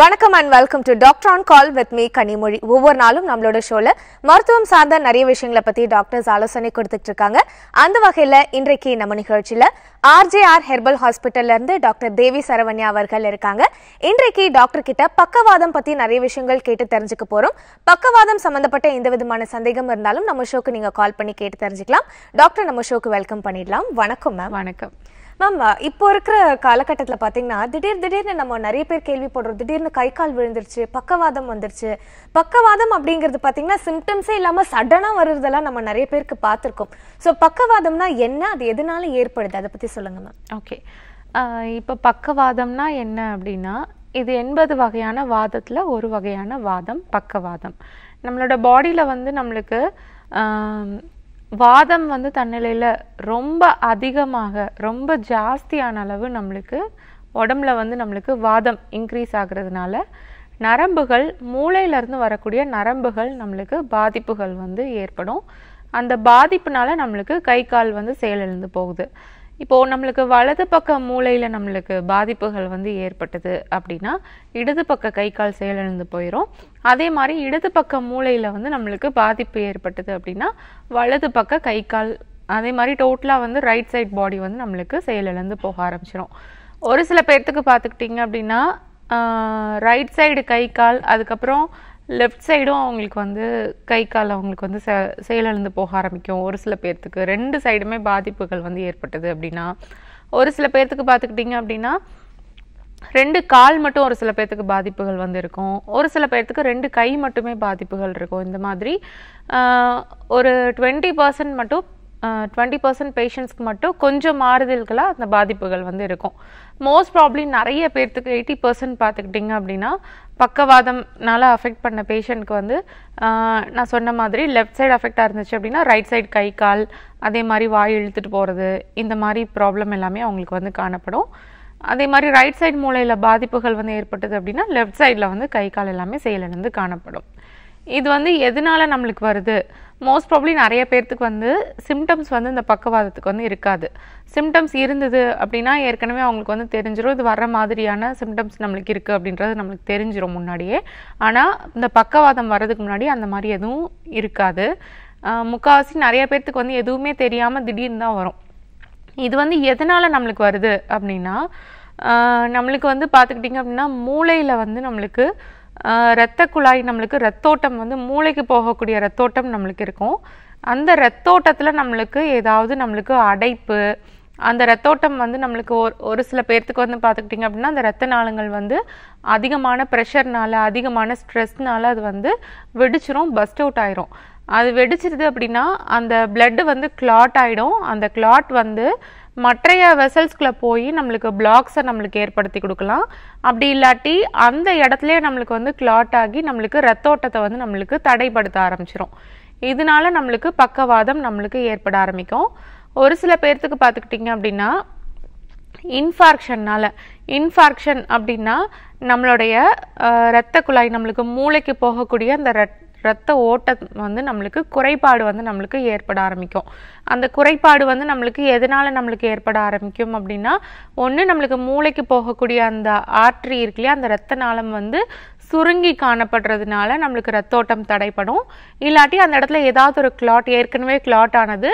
வணக்கம் and welcome to doctor on call with me Kanimozhi ஒவ்வொரு நாளும் நம்மளோட ஷோல மருத்துவம் சார்ந்த நிறைய விஷயங்களை பத்தி டாக்டர்ஸ் ஆலோசனை கொடுத்துட்டு இருக்காங்க அந்த வகையில இன்றைக்கு நம்ம நிகழ்ச்சியில ஆர்ஜேஆர் ஹெர்பல் ஹாஸ்பிட்டல்ல இருந்து டாக்டர் தேவி சரவண்யா அவர்கள் இருக்காங்க இன்றைக்கு டாக்டர் கிட்ட பக்கவாதம் பத்தி நிறைய விஷயங்கள் கேட்டு தெரிஞ்சுக்க போறோம் பக்கவாதம் சம்பந்தப்பட்ட எந்த விதமான சந்தேகம் இருந்தாலும் நம்ம ஷோக்கு நீங்க கால் பண்ணி கேட்டு தெரிஞ்சுக்கலாம் டாக்டர் நம்ம ஷோக்கு வெல்கம் பண்ணிடலாம் வணக்கம் மேம் வணக்கம் மேம் இப்போ இருக்கிற காலகட்டத்தில் பார்த்தீங்கன்னா திடீர் திடீர்னு நம்ம நிறைய பேர் கேள்விப்படுறோம் திடீர்னு கை கால் விழுந்துருச்சு பக்கவாதம் வந்துருச்சு பக்கவாதம் அப்படிங்கிறது பார்த்தீங்கன்னா சிம்டம்ஸே இல்லாமல் சடனாக வருதெல்லாம் நம்ம நிறைய பேருக்கு பார்த்துருக்கோம் ஸோ பக்கவாதம்னா என்ன அது எதனால ஏற்படுது அதை பற்றி சொல்லுங்க மேம் ஓகே இப்போ பக்கவாதம்னா என்ன அப்படின்னா இது எண்பது வகையான வாதத்தில் ஒரு வகையான வாதம் பக்கவாதம் நம்மளோட பாடியில் வந்து நம்மளுக்கு வாதம் வந்து தன்னிலையில் ரொம்ப அதிகமாக ரொம்ப ஜாஸ்தியான அளவு நம்மளுக்கு உடம்புல வந்து நம்மளுக்கு வாதம் இன்க்ரீஸ் ஆகிறதுனால நரம்புகள் மூளையிலேருந்து வரக்கூடிய நரம்புகள் நம்மளுக்கு பாதிப்புகள் வந்து ஏற்படும் அந்த பாதிப்புனால நம்மளுக்கு கை கால் வந்து செயலிழந்து போகுது இப்போது நம்மளுக்கு வலது பக்க மூளையில் நம்மளுக்கு பாதிப்புகள் வந்து ஏற்பட்டது அப்படின்னா இடது பக்க கை கால் செயலிழந்து போயிடும் அதே மாதிரி இடது பக்க மூளையில் வந்து நம்மளுக்கு பாதிப்பு ஏற்பட்டது அப்படின்னா வலது பக்க கை கால் அதே மாதிரி டோட்டலாக வந்து ரைட் சைட் பாடி வந்து நம்மளுக்கு செயலிழந்து போக ஆரம்பிச்சிடும் ஒரு சில பேர்த்துக்கு பார்த்துக்கிட்டிங்க அப்படின்னா ரைட் சைடு கை கால் அதுக்கப்புறம் லெஃப்ட் சைடும் அவங்களுக்கு வந்து கை கால் அவங்களுக்கு வந்து செயலிழந்து போக ஆரம்பிக்கும் ஒரு சில பேர்த்துக்கு ரெண்டு சைடுமே பாதிப்புகள் வந்து ஏற்பட்டது அப்படின்னா ஒரு சில பேர்த்துக்கு பார்த்துக்கிட்டிங்க அப்படின்னா ரெண்டு கால் மட்டும் ஒரு சில பேர்த்துக்கு பாதிப்புகள் வந்து இருக்கும் ஒரு சில பேர்த்துக்கு ரெண்டு கை மட்டுமே பாதிப்புகள் இருக்கும் இந்த மாதிரி ஒரு டுவெண்ட்டி பர்சன்ட் மட்டும் டுவெண்ட்டி பர்சன்ட் பேஷண்ட்ஸ்க்கு மட்டும் கொஞ்சம் மாறுதல்களாக அந்த பாதிப்புகள் வந்து இருக்கும் மோஸ்ட் ப்ராப்ளி நிறைய பேர்த்துக்கு எயிட்டி பர்சன்ட் பார்த்துக்கிட்டிங்க அப்படின்னா பக்கவாதம்னால அஃபெக்ட் பண்ண பேஷண்ட்க்கு வந்து நான் சொன்ன மாதிரி லெஃப்ட் சைடு அஃபெக்டாக இருந்துச்சு அப்படின்னா ரைட் சைடு கை கால் அதே மாதிரி வாய் இழுத்துட்டு போகிறது இந்த மாதிரி ப்ராப்ளம் எல்லாமே அவங்களுக்கு வந்து காணப்படும் அதே மாதிரி ரைட் சைடு மூளையில் பாதிப்புகள் வந்து ஏற்பட்டது அப்படின்னா லெஃப்ட் சைடில் வந்து கை கால் எல்லாமே செயலிழந்து காணப்படும் இது வந்து எதனால் நம்மளுக்கு வருது மோஸ்ட் ப்ராப்ளி நிறைய பேர்த்துக்கு வந்து சிம்டம்ஸ் வந்து இந்த பக்கவாதத்துக்கு வந்து இருக்காது சிம்டம்ஸ் இருந்தது அப்படின்னா ஏற்கனவே அவங்களுக்கு வந்து தெரிஞ்சிடும் இது வர மாதிரியான சிம்டம்ஸ் நம்மளுக்கு இருக்குது அப்படின்றது நம்மளுக்கு தெரிஞ்சிடும் முன்னாடியே ஆனால் இந்த பக்கவாதம் வர்றதுக்கு முன்னாடி அந்த மாதிரி எதுவும் இருக்காது முக்கால்வாசி நிறைய பேர்த்துக்கு வந்து எதுவுமே தெரியாமல் திடீர்னு தான் வரும் இது வந்து எதனால் நம்மளுக்கு வருது அப்படின்னா நம்மளுக்கு வந்து பார்த்துக்கிட்டிங்க அப்படின்னா மூளையில் வந்து நம்மளுக்கு இரத்த குழாய் நம்மளுக்கு ரத்தோட்டம் வந்து மூளைக்கு போகக்கூடிய ரத்தோட்டம் நம்மளுக்கு இருக்கும் அந்த ரத்தோட்டத்தில் நம்மளுக்கு ஏதாவது நம்மளுக்கு அடைப்பு அந்த ரத்தோட்டம் வந்து நம்மளுக்கு ஒரு ஒரு சில பேர்த்துக்கு வந்து பார்த்துக்கிட்டிங்க அப்படின்னா அந்த ரத்த நாளங்கள் வந்து அதிகமான ப்ரெஷர்னால அதிகமான ஸ்ட்ரெஸ்னால அது வந்து வெடிச்சிரும் பஸ்ட் அவுட் ஆயிரும் அது வெடிச்சிருது அப்படின்னா அந்த பிளட்டு வந்து கிளாட் ஆகிடும் அந்த கிளாட் வந்து மற்றைய வெசல்ஸ்குள்ளே போய் நம்மளுக்கு பிளாக்ஸை நம்மளுக்கு ஏற்படுத்தி கொடுக்கலாம் அப்படி இல்லாட்டி அந்த இடத்துலயே நம்மளுக்கு வந்து கிளாட் ஆகி நம்மளுக்கு ரத்தோட்டத்தை வந்து நம்மளுக்கு தடைப்படுத்த ஆரம்பிச்சிரும் இதனால நம்மளுக்கு பக்கவாதம் நம்மளுக்கு ஏற்பட ஆரம்பிக்கும் ஒரு சில பேர்த்துக்கு பார்த்துக்கிட்டிங்க அப்படின்னா இன்ஃபார்க்ஷன்னால் இன்ஃபார்க்ஷன் அப்படின்னா நம்மளுடைய இரத்த குழாய் நம்மளுக்கு மூளைக்கு போகக்கூடிய அந்த ரத்த ஓட்டம் வந்து நம்மளுக்கு குறைபாடு வந்து நம்மளுக்கு ஏற்பட ஆரம்பிக்கும் அந்த குறைபாடு வந்து நம்மளுக்கு எதனால் நம்மளுக்கு ஏற்பட ஆரம்பிக்கும் அப்படின்னா ஒன்று நம்மளுக்கு மூளைக்கு போகக்கூடிய அந்த ஆற்றி இருக்குல்லையா அந்த ரத்த நாளம் வந்து சுருங்கி காணப்படுறதுனால நம்மளுக்கு ரத்தோட்டம் தடைப்படும் இல்லாட்டி அந்த இடத்துல ஏதாவது ஒரு கிளாட் ஏற்கனவே கிளாட் ஆனது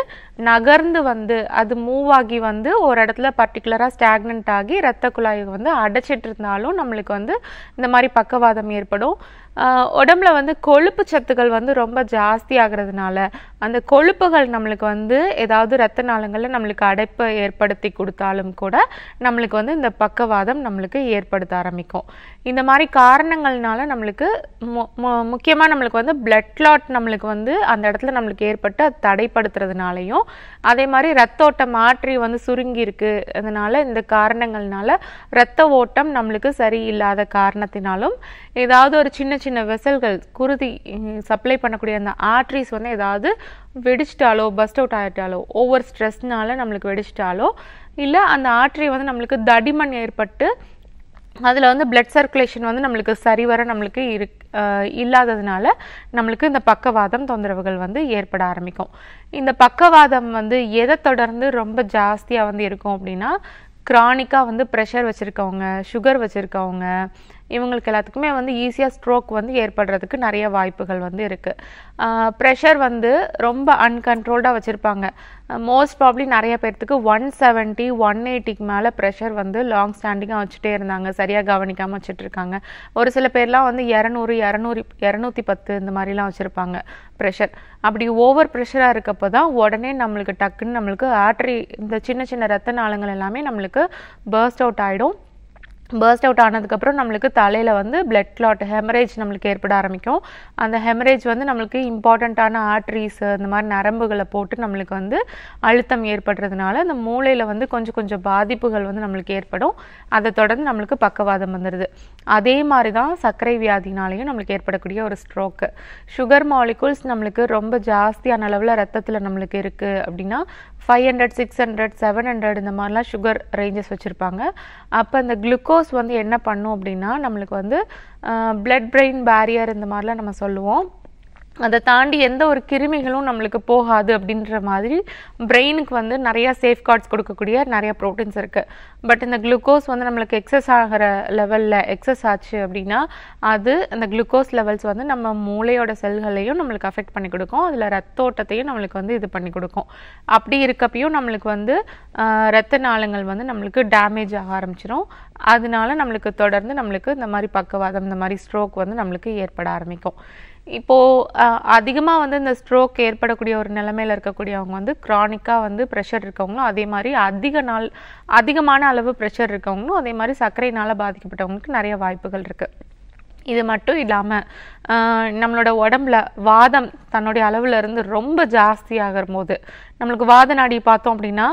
நகர்ந்து வந்து அது மூவ் ஆகி வந்து ஒரு இடத்துல பர்டிகுலராக ஸ்டாக்னன்ட் ஆகி ரத்த குழாய் வந்து அடைச்சிட்டு இருந்தாலும் நம்மளுக்கு வந்து இந்த மாதிரி பக்கவாதம் ஏற்படும் உடம்புல வந்து கொழுப்பு சத்துக்கள் வந்து ரொம்ப ஜாஸ்தி ஆகிறதுனால அந்த கொழுப்புகள் நம்மளுக்கு வந்து ஏதாவது இரத்த நாளங்களில் நம்மளுக்கு அடைப்பை ஏற்படுத்தி கொடுத்தாலும் கூட நம்மளுக்கு வந்து இந்த பக்கவாதம் நம்மளுக்கு ஏற்படுத்த ஆரம்பிக்கும் இந்த மாதிரி காரணங்கள்னால நம்மளுக்கு முக்கியமாக நம்மளுக்கு வந்து பிளட் கிளாட் நம்மளுக்கு வந்து அந்த இடத்துல நம்மளுக்கு ஏற்பட்டு அது தடைப்படுத்துறதுனாலையும் அதே மாதிரி ரத்த ஓட்டம் மாற்றி வந்து சுருங்கியிருக்கு அதனால் இந்த காரணங்கள்னால ரத்த ஓட்டம் நம்மளுக்கு சரியில்லாத காரணத்தினாலும் ஏதாவது ஒரு சின்ன சின்ன வெசல்கள் குருதி சப்ளை பண்ணக்கூடிய அந்த ஆர்ட்ரிஸ் வந்து ஏதாவது வெடிச்சிட்டாலோ பஸ்ட் அவுட் ஆகிட்டாலோ ஓவர் ஸ்ட்ரெஸ்னால நம்மளுக்கு வெடிச்சிட்டாலோ இல்லை அந்த ஆர்ட்ரி வந்து நம்மளுக்கு தடிமண் ஏற்பட்டு அதில் வந்து பிளட் சர்க்குலேஷன் வந்து நம்மளுக்கு சரிவர நம்மளுக்கு இரு இல்லாததுனால நம்மளுக்கு இந்த பக்கவாதம் தொந்தரவுகள் வந்து ஏற்பட ஆரம்பிக்கும் இந்த பக்கவாதம் வந்து எதை தொடர்ந்து ரொம்ப ஜாஸ்தியாக வந்து இருக்கும் அப்படின்னா க்ரானிக்காக வந்து ப்ரெஷர் வச்சுருக்கவங்க சுகர் வச்சுருக்கவங்க இவங்களுக்கு எல்லாத்துக்குமே வந்து ஈஸியாக ஸ்ட்ரோக் வந்து ஏற்படுறதுக்கு நிறைய வாய்ப்புகள் வந்து இருக்குது ப்ரெஷர் வந்து ரொம்ப அன்கண்ட்ரோல்டாக வச்சுருப்பாங்க மோஸ்ட் ப்ராப்ளி நிறைய பேர்த்துக்கு ஒன் செவன்ட்டி ஒன் எயிட்டிக்கு மேலே ப்ரெஷர் வந்து லாங் ஸ்டாண்டிங்காக வச்சுட்டே இருந்தாங்க சரியாக கவனிக்காமல் வச்சுட்ருக்காங்க ஒரு சில பேர்லாம் வந்து இரநூறு இரநூறு இரநூத்தி பத்து இந்த மாதிரிலாம் வச்சுருப்பாங்க ப்ரெஷர் அப்படி ஓவர் ப்ரெஷராக இருக்கப்போ தான் உடனே நம்மளுக்கு டக்குன்னு நம்மளுக்கு ஆட்ரி இந்த சின்ன சின்ன ரத்த நாளங்கள் எல்லாமே நம்மளுக்கு பர்ஸ்ட் அவுட் ஆகிடும் பர்ஸ்ட் அவுட் ஆனதுக்கப்புறம் நம்மளுக்கு தலையில் வந்து பிளட் கிளாட் ஹெமரேஜ் நம்மளுக்கு ஏற்பட ஆரம்பிக்கும் அந்த ஹெமரேஜ் வந்து நம்மளுக்கு இம்பார்ட்டண்ட்டான ஆர்ட்ரிஸ் இந்த மாதிரி நரம்புகளை போட்டு நம்மளுக்கு வந்து அழுத்தம் ஏற்படுறதுனால அந்த மூளையில் வந்து கொஞ்சம் கொஞ்சம் பாதிப்புகள் வந்து நம்மளுக்கு ஏற்படும் அதை தொடர்ந்து நம்மளுக்கு பக்கவாதம் வந்துடுது அதே மாதிரி தான் சர்க்கரை வியாதினாலையும் நம்மளுக்கு ஏற்படக்கூடிய ஒரு ஸ்ட்ரோக்கு சுகர் மாலிகூல்ஸ் நம்மளுக்கு ரொம்ப ஜாஸ்தியான அளவில் ரத்தத்தில் நம்மளுக்கு இருக்குது அப்படின்னா five hundred six hundred seven hundred இந்த மாதிரிலாம் சுகர் ரேஞ்சஸ் வச்சுருப்பாங்க அப்போ அந்த குளுக்கோஸ் குளுக்கோஸ் வந்து என்ன பண்ணும் அப்படின்னா நம்மளுக்கு வந்து பிளட் பிரெயின் பேரியர் இந்த மாதிரிலாம் நம்ம சொல்லுவோம் அதை தாண்டி எந்த ஒரு கிருமிகளும் நம்மளுக்கு போகாது அப்படின்ற மாதிரி பிரெயினுக்கு வந்து நிறையா சேஃப்கார்ட்ஸ் கொடுக்கக்கூடிய நிறைய ப்ரோட்டீன்ஸ் இருக்குது பட் இந்த குளுக்கோஸ் வந்து நம்மளுக்கு எக்ஸஸ் ஆகிற லெவலில் எக்ஸஸ் ஆச்சு அப்படின்னா அது அந்த குளுக்கோஸ் லெவல்ஸ் வந்து நம்ம மூளையோட செல்களையும் நம்மளுக்கு அஃபெக்ட் பண்ணி கொடுக்கும் அதில் ரத்த ஓட்டத்தையும் நம்மளுக்கு வந்து இது பண்ணி கொடுக்கும் அப்படி இருக்கப்பையும் நம்மளுக்கு வந்து ரத்த நாளங்கள் வந்து நம்மளுக்கு டேமேஜ் ஆக ஆரம்பிச்சிடும் அதனால நம்மளுக்கு தொடர்ந்து நம்மளுக்கு இந்த மாதிரி பக்கவாதம் இந்த மாதிரி ஸ்ட்ரோக் வந்து நம்மளுக்கு ஏற்பட ஆரம்பிக்கும் இப்போது அதிகமாக வந்து இந்த ஸ்ட்ரோக் ஏற்படக்கூடிய ஒரு நிலமையில் இருக்கக்கூடியவங்க வந்து க்ரானிக்காக வந்து ப்ரெஷர் இருக்கவங்களும் அதே மாதிரி அதிக நாள் அதிகமான அளவு ப்ரெஷர் இருக்கவங்களும் அதே மாதிரி சர்க்கரைனால் பாதிக்கப்பட்டவங்களுக்கு நிறைய வாய்ப்புகள் இருக்குது இது மட்டும் இல்லாமல் நம்மளோட உடம்புல வாதம் தன்னுடைய அளவில் இருந்து ரொம்ப ஜாஸ்தியாகும் போது நம்மளுக்கு வாத நாடி பார்த்தோம் அப்படின்னா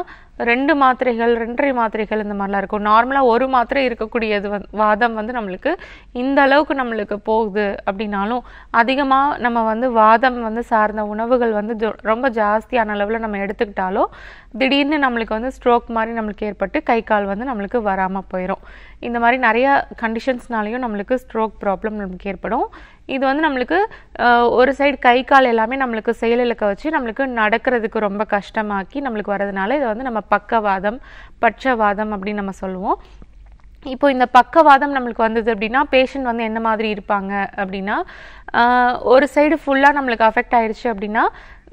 ரெண்டு மாத்திரைகள் ரெண்டரை மாத்திரைகள் இந்த மாதிரிலாம் இருக்கும் நார்மலாக ஒரு மாத்திரை இருக்கக்கூடியது வந் வாதம் வந்து நம்மளுக்கு இந்த அளவுக்கு நம்மளுக்கு போகுது அப்படின்னாலும் அதிகமாக நம்ம வந்து வாதம் வந்து சார்ந்த உணவுகள் வந்து ரொம்ப ஜாஸ்தியான அளவில் நம்ம எடுத்துக்கிட்டாலும் திடீர்னு நம்மளுக்கு வந்து ஸ்ட்ரோக் மாதிரி நம்மளுக்கு ஏற்பட்டு கை கால் வந்து நம்மளுக்கு வராமல் போயிடும் இந்த மாதிரி நிறையா கண்டிஷன்ஸ்னாலையும் நம்மளுக்கு ஸ்ட்ரோக் ப்ராப்ளம் நமக்கு ஏற்படும் இது வந்து நம்மளுக்கு ஒரு சைடு கை கால் எல்லாமே நம்மளுக்கு செயலிழக்க வச்சு நம்மளுக்கு நடக்கிறதுக்கு ரொம்ப கஷ்டமாக்கி நம்மளுக்கு வரதுனால இதை வந்து நம்ம பக்கவாதம் பட்சவாதம் அப்படின்னு நம்ம சொல்லுவோம் இப்போ இந்த பக்கவாதம் நம்மளுக்கு வந்தது அப்படின்னா பேஷண்ட் வந்து என்ன மாதிரி இருப்பாங்க அப்படின்னா ஒரு சைடு ஃபுல்லாக நம்மளுக்கு அஃபெக்ட் ஆயிடுச்சு அப்படின்னா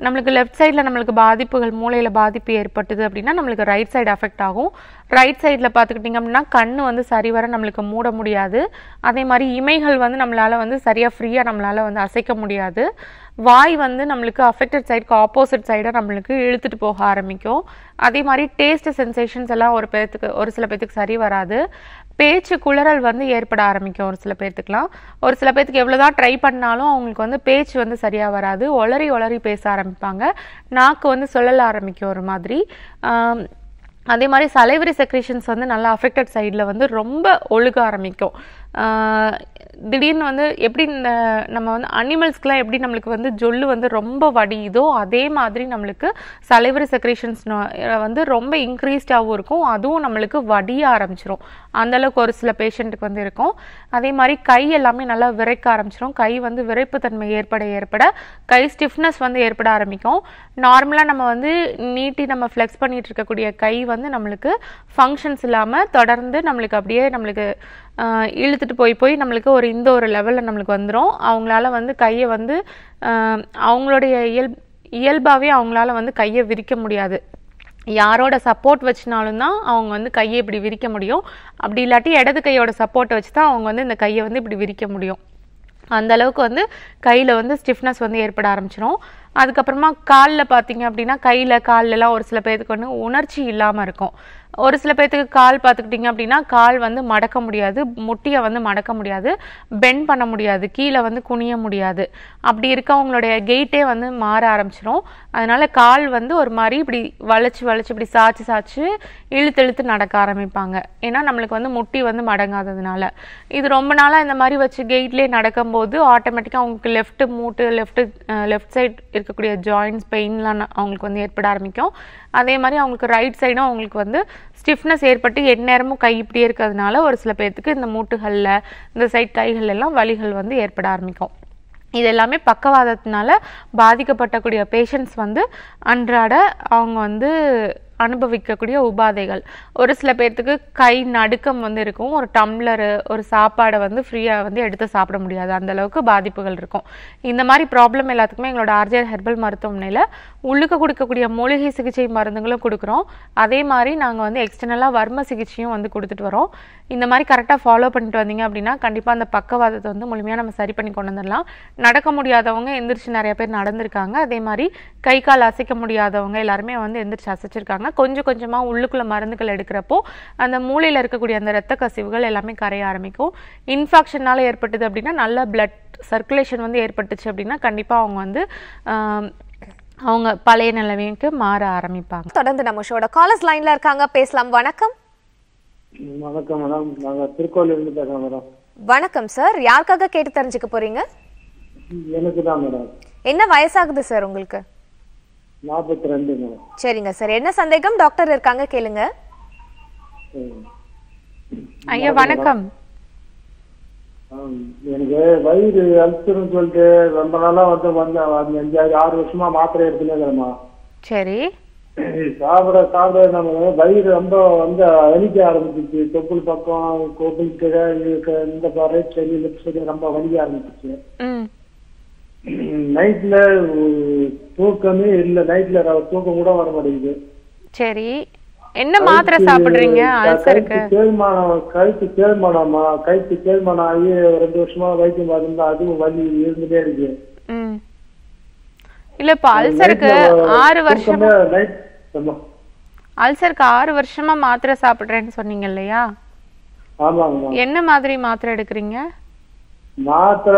நம்மளுக்கு லெஃப்ட் சைடில் நம்மளுக்கு பாதிப்புகள் மூளையில் பாதிப்பு ஏற்பட்டுது அப்படின்னா நம்மளுக்கு ரைட் சைடு அஃபெக்ட் ஆகும் ரைட் சைடில் பார்த்துக்கிட்டிங்க அப்படின்னா கண் வந்து சரிவர நம்மளுக்கு மூட முடியாது அதே மாதிரி இமைகள் வந்து நம்மளால் வந்து சரியாக ஃப்ரீயாக நம்மளால் வந்து அசைக்க முடியாது வாய் வந்து நம்மளுக்கு அஃபெக்டட் சைடுக்கு ஆப்போசிட் சைடாக நம்மளுக்கு இழுத்துட்டு போக ஆரம்பிக்கும் அதே மாதிரி டேஸ்ட் சென்சேஷன்ஸ் எல்லாம் ஒரு பேர்த்துக்கு ஒரு சில பேர்த்துக்கு சரி வராது பேச்சு குளறல் வந்து ஏற்பட ஆரம்பிக்கும் ஒரு சில பேர்த்துக்குலாம் ஒரு சில பேர்த்துக்கு எவ்வளோதான் ட்ரை பண்ணாலும் அவங்களுக்கு வந்து பேச்சு வந்து சரியாக வராது ஒளரி ஒளரி பேச ஆரம்பிப்பாங்க நாக்கு வந்து சொல்லல ஆரம்பிக்கும் ஒரு மாதிரி அதே மாதிரி சலைவரி செக்ரேஷன்ஸ் வந்து நல்லா அஃபெக்டட் சைடில் வந்து ரொம்ப ஒழுக ஆரம்பிக்கும் திடீர்னு வந்து எப்படி இந்த நம்ம வந்து அனிமல்ஸ்க்கெலாம் எப்படி நம்மளுக்கு வந்து ஜொல்லு வந்து ரொம்ப வடியுதோ அதே மாதிரி நம்மளுக்கு சலைவரி செக்ரேஷன்ஸ் வந்து ரொம்ப இன்க்ரீஸ்டாகவும் இருக்கும் அதுவும் நம்மளுக்கு வடிய ஆரம்பிச்சிரும் அந்தளவுக்கு ஒரு சில பேஷண்ட்டுக்கு வந்து இருக்கும் அதே மாதிரி கை எல்லாமே நல்லா விரைக்க ஆரம்பிச்சிரும் கை வந்து விரைப்பு தன்மை ஏற்பட ஏற்பட கை ஸ்டிஃப்னஸ் வந்து ஏற்பட ஆரம்பிக்கும் நார்மலாக நம்ம வந்து நீட்டி நம்ம ஃப்ளெக்ஸ் பண்ணிகிட்டு இருக்கக்கூடிய கை வந்து நம்மளுக்கு ஃபங்க்ஷன்ஸ் இல்லாமல் தொடர்ந்து நம்மளுக்கு அப்படியே நம்மளுக்கு இழுத்துட்டு போய் போய் நம்மளுக்கு ஒரு இந்த ஒரு லெவலில் நம்மளுக்கு வந்துடும் அவங்களால வந்து கையை வந்து அவங்களுடைய இயல் இயல்பாகவே அவங்களால வந்து கையை விரிக்க முடியாது யாரோட சப்போர்ட் வச்சுனாலும் தான் அவங்க வந்து கையை இப்படி விரிக்க முடியும் அப்படி இல்லாட்டி இடது கையோட சப்போர்ட்டை வச்சு தான் அவங்க வந்து இந்த கையை வந்து இப்படி விரிக்க முடியும் அந்த அளவுக்கு வந்து கையில் வந்து ஸ்டிஃப்னஸ் வந்து ஏற்பட ஆரம்பிச்சிடும் அதுக்கப்புறமா காலில் பார்த்தீங்க அப்படின்னா கையில் காலிலலாம் ஒரு சில பேருக்கு வந்து உணர்ச்சி இல்லாமல் இருக்கும் ஒரு சில பேர்த்துக்கு கால் பார்த்துக்கிட்டிங்க அப்படின்னா கால் வந்து மடக்க முடியாது முட்டியை வந்து மடக்க முடியாது பெண்ட் பண்ண முடியாது கீழே வந்து குனிய முடியாது அப்படி இருக்கவங்களுடைய கெயிட்டே வந்து மாற ஆரம்பிச்சிடும் அதனால் கால் வந்து ஒரு மாதிரி இப்படி வளைச்சி வளைச்சி இப்படி சாய்ச்சி சாய்ச்சி இழுத்து இழுத்து நடக்க ஆரம்பிப்பாங்க ஏன்னா நம்மளுக்கு வந்து முட்டி வந்து மடங்காததுனால இது ரொம்ப நாளாக இந்த மாதிரி வச்சு கெயிட்லேயே நடக்கும்போது ஆட்டோமேட்டிக்காக அவங்களுக்கு லெஃப்ட் மூட்டு லெஃப்ட் லெஃப்ட் சைட் இருக்கக்கூடிய ஜாயின்ஸ் பெயின்லாம் அவங்களுக்கு வந்து ஏற்பட ஆரம்பிக்கும் அதே மாதிரி அவங்களுக்கு ரைட் சைடும் அவங்களுக்கு வந்து ஸ்டிஃப்னஸ் ஏற்பட்டு எந்நேரமும் கை இப்படியே இருக்கிறதுனால ஒரு சில பேர்த்துக்கு இந்த மூட்டுகளில் இந்த சைட் கைகள் எல்லாம் வலிகள் வந்து ஏற்பட ஆரம்பிக்கும் இது எல்லாமே பக்கவாதத்தினால பாதிக்கப்படக்கூடிய பேஷண்ட்ஸ் வந்து அன்றாட அவங்க வந்து அனுபவிக்கக்கூடிய உபாதைகள் ஒரு சில பேர்த்துக்கு கை நடுக்கம் வந்து இருக்கும் ஒரு டம்ளரு ஒரு சாப்பாடை வந்து ஃப்ரீயாக வந்து எடுத்து சாப்பிட முடியாது அந்த அளவுக்கு பாதிப்புகள் இருக்கும் இந்த மாதிரி ப்ராப்ளம் எல்லாத்துக்குமே எங்களோட ஆர்ஜிஆர் ஹெர்பல் மருத்துவமனையில் உள்ளுக்க கொடுக்கக்கூடிய மூலிகை சிகிச்சை மருந்துகளும் கொடுக்குறோம் அதே மாதிரி நாங்கள் வந்து எக்ஸ்டர்னலாக வர்ம சிகிச்சையும் வந்து கொடுத்துட்டு வரோம் இந்த மாதிரி கரெக்டாக ஃபாலோ பண்ணிட்டு வந்தீங்க அப்படின்னா கண்டிப்பாக அந்த பக்கவாதத்தை வந்து முழுமையாக நம்ம சரி பண்ணி கொண்டு வந்துடலாம் நடக்க முடியாதவங்க எந்திரிச்சு நிறைய பேர் நடந்திருக்காங்க அதே மாதிரி கை கால் அசைக்க முடியாதவங்க எல்லாருமே வந்து எந்திரிச்சு அசைச்சிருக்காங்க கொஞ்சம் கொஞ்சமாக உள்ளுக்குள்ளே மருந்துகள் எடுக்கிறப்போ அந்த மூளையில் இருக்கக்கூடிய அந்த ரத்த கசிவுகள் எல்லாமே கரைய ஆரம்பிக்கும் இன்ஃபெக்ஷனால் ஏற்பட்டது அப்படின்னா நல்ல பிளட் சர்க்குலேஷன் வந்து ஏற்பட்டுச்சு அப்படின்னா கண்டிப்பாக அவங்க வந்து அவங்க பழைய நிலைமைக்கு மாற ஆரம்பிப்பாங்க தொடர்ந்து நம்ம ஷோட காலேஜ் லைன்ல இருக்காங்க பேசலாம் வணக்கம் வணக்கம் மேடம் நாங்க திருக்கோவில் இருந்து பேசுறோம் மேடம் வணக்கம் சார் யாருக்காக கேட்டு தெரிஞ்சுக்க போறீங்க எனக்கு தான் மேடம் என்ன வயசாகுது சார் உங்களுக்கு நாற்பத்தி ரெண்டு சரிங்க சார் என்ன சந்தேகம் டாக்டர் இருக்காங்க கேளுங்க ஐயா வணக்கம் எனக்கு வயிறு அழுத்தம் சொல்லிட்டு ரொம்ப நாளா வந்து வந்த அஞ்சாறு ஆறு வருஷமா மாத்திரை எடுத்துனேங்கிறமா சரி சாப்பிட சாப்பிட நம்ம வயிறு ரொம்ப வந்து வலிக்க ஆரம்பிச்சிச்சு தொப்புள் பக்கம் கிழ இந்த ரைட் சைடு லெஃப்ட் சைடு ரொம்ப வலிக்க ஆரம்பிச்சிச்சு நைட்ல தூக்கமே இல்ல நைட்ல தூக்கம் கூட வர மாட்டேங்குது சரி என்ன மாத்திரை சாப்பிடுறீங்க அல்சருக்கு தேய்மானம் கழுத்து தேய்மானமா கழுத்து தேய்மானம் ஆகி ரெண்டு வருஷமா வைத்தியம் பார்த்துருந்தா அதுவும் வலி இருந்துட்டே இருக்கு இல்ல இப்ப அல்சருக்கு ஆறு வருஷம் அல்சருக்கு ஆறு வருஷமா மாத்திரை சாப்பிடுறேன்னு சொன்னீங்க இல்லையா என்ன மாதிரி மாத்திரை எடுக்கிறீங்க மாத்திர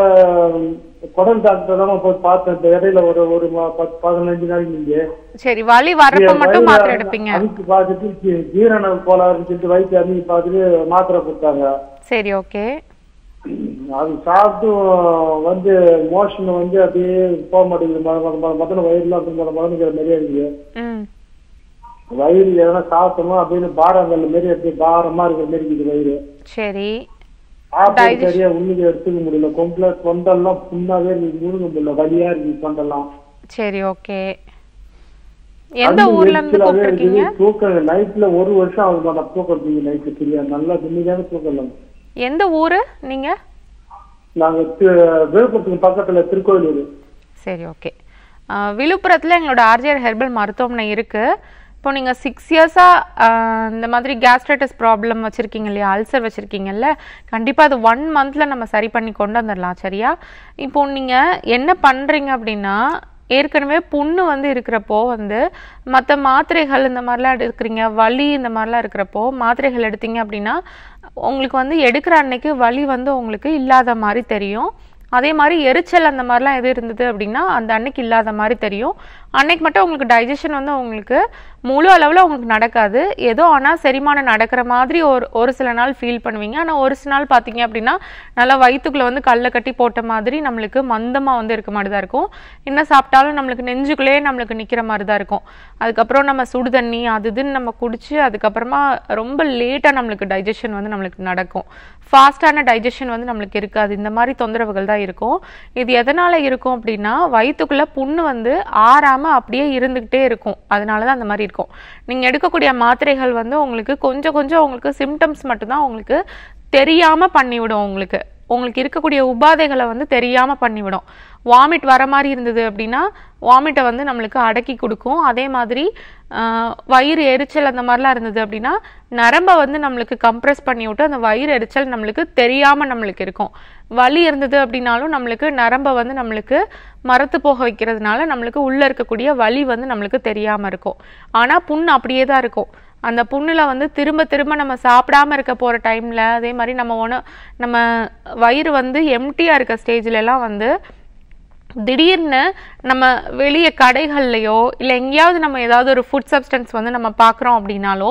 குடல் டாக்டர் தான் போய் பார்த்தேன் இடையில ஒரு ஒரு பத்து பதினஞ்சு நாளைக்கு இங்கே சரி வலி வரப்ப மட்டும் மாத்திரை எடுப்பீங்க அதுக்கு பார்த்துட்டு ஜீரண கோளாறுன்னு சொல்லிட்டு வயிற்று அணுகி பார்த்துட்டு மாத்திரை கொடுத்தாங்க சரி ஓகே அது சாப்பிட்டு வந்து மோஷன் வந்து அப்படியே போக மாட்டேங்குது மதன வயிறுலாம் மறந்துக்கிற மாதிரியா இருக்கு வயிறு எதனா சாப்பிட்டோமோ அப்படின்னு பாரங்கள் மாரி அப்படியே பாரமா இருக்கிற மாரி இருக்குது வயிறு சரி சரியா உண்மையை எடுத்துக்க முடியல கொம்பளஸ் தொண்டெல்லாம் புண்ணாவே நீ முழுங்க முடியல வழியா இருக்கு தொண்டெல்லாம் சரி ஓகே எந்த ஊர்ல இருந்து கூப்பிட்டீங்க தூக்கம் நைட்ல ஒரு வருஷம் அவங்க அந்த தூக்கம் நைட் தெரியாது நல்லா துணிதான தூக்கம் எந்த ஊரு நீங்க நாங்க விழுப்புரத்துக்கு பக்கத்துல திருக்கோயிலூர் சரி ஓகே விழுப்புரத்துல எங்களோட ஆர்ஜிஆர் ஹெர்பல் மருத்துவமனை இருக்கு இப்போ நீங்கள் சிக்ஸ் இயர்ஸாக இந்த மாதிரி கேஸ்ட்ரைட்டிஸ் ப்ராப்ளம் வச்சுருக்கீங்க இல்லையா அல்சர் வச்சுருக்கீங்கல்ல கண்டிப்பாக அது ஒன் மந்தில் நம்ம சரி பண்ணி கொண்டு வந்துடலாம் சரியா இப்போ நீங்கள் என்ன பண்ணுறீங்க அப்படின்னா ஏற்கனவே புண்ணு வந்து இருக்கிறப்போ வந்து மற்ற மாத்திரைகள் இந்த மாதிரிலாம் எடுக்கிறீங்க வலி இந்த மாதிரிலாம் இருக்கிறப்போ மாத்திரைகள் எடுத்தீங்க அப்படின்னா உங்களுக்கு வந்து எடுக்கிற அன்னைக்கு வலி வந்து உங்களுக்கு இல்லாத மாதிரி தெரியும் அதே மாதிரி எரிச்சல் அந்த மாதிரிலாம் எது இருந்தது அப்படின்னா அந்த அன்னைக்கு இல்லாத மாதிரி தெரியும் அன்னைக்கு மட்டும் உங்களுக்கு டைஜஷன் வந்து உங்களுக்கு முழு அளவில் உங்களுக்கு நடக்காது ஏதோ ஆனால் செரிமானம் நடக்கிற மாதிரி ஒரு ஒரு சில நாள் ஃபீல் பண்ணுவீங்க ஆனால் ஒரு சில நாள் பார்த்தீங்க அப்படின்னா நல்லா வயிற்றுக்குள்ளே வந்து கல்லை கட்டி போட்ட மாதிரி நம்மளுக்கு மந்தமாக வந்து இருக்க மாதிரி தான் இருக்கும் என்ன சாப்பிட்டாலும் நம்மளுக்கு நெஞ்சுக்குள்ளேயே நம்மளுக்கு நிற்கிற மாதிரி தான் இருக்கும் அதுக்கப்புறம் நம்ம சுடு தண்ணி அது இதுன்னு நம்ம குடித்து அதுக்கப்புறமா ரொம்ப லேட்டாக நம்மளுக்கு டைஜஷன் வந்து நம்மளுக்கு நடக்கும் ஃபாஸ்ட்டான டைஜஷன் வந்து நம்மளுக்கு இருக்காது இந்த மாதிரி தொந்தரவுகள் தான் இருக்கும் இது எதனால் இருக்கும் அப்படின்னா வயிற்றுக்குள்ளே புண்ணு வந்து ஆறாமல் அப்படியே இருந்துக்கிட்டே இருக்கும் அதனால தான் அந்த மாதிரி இருக்கும் நீங்கள் எடுக்கக்கூடிய மாத்திரைகள் வந்து உங்களுக்கு கொஞ்சம் கொஞ்சம் உங்களுக்கு சிம்டம்ஸ் மட்டும்தான் உங்களுக்கு தெரியாமல் பண்ணிவிடும் உங்களுக்கு உங்களுக்கு இருக்கக்கூடிய உபாதைகளை வந்து தெரியாமல் பண்ணிவிடும் வாமிட் வர மாதிரி இருந்தது அப்படின்னா வாமிட்டை வந்து நம்மளுக்கு அடக்கி கொடுக்கும் அதே மாதிரி வயிறு எரிச்சல் அந்த மாதிரிலாம் இருந்தது அப்படின்னா நரம்பை வந்து நம்மளுக்கு கம்ப்ரெஸ் பண்ணி விட்டு அந்த வயிறு எரிச்சல் நம்மளுக்கு தெரியாமல் நம்மளுக்கு இருக்கும் வலி இருந்தது அப்படின்னாலும் நம்மளுக்கு நரம்பை வந்து நம்மளுக்கு மரத்து போக வைக்கிறதுனால நம்மளுக்கு உள்ளே இருக்கக்கூடிய வலி வந்து நம்மளுக்கு தெரியாமல் இருக்கும் ஆனால் புண் அப்படியே தான் இருக்கும் அந்த புண்ணில் வந்து திரும்ப திரும்ப நம்ம சாப்பிடாம இருக்க போகிற டைமில் அதே மாதிரி நம்ம ஒன்று நம்ம வயிறு வந்து எம்டியாக இருக்க ஸ்டேஜ்லலாம் வந்து திடீர்னு நம்ம வெளியே கடைகள்லையோ இல்லை எங்கேயாவது நம்ம ஏதாவது ஒரு ஃபுட் சப்ஸ்டன்ஸ் வந்து நம்ம பார்க்குறோம் அப்படின்னாலோ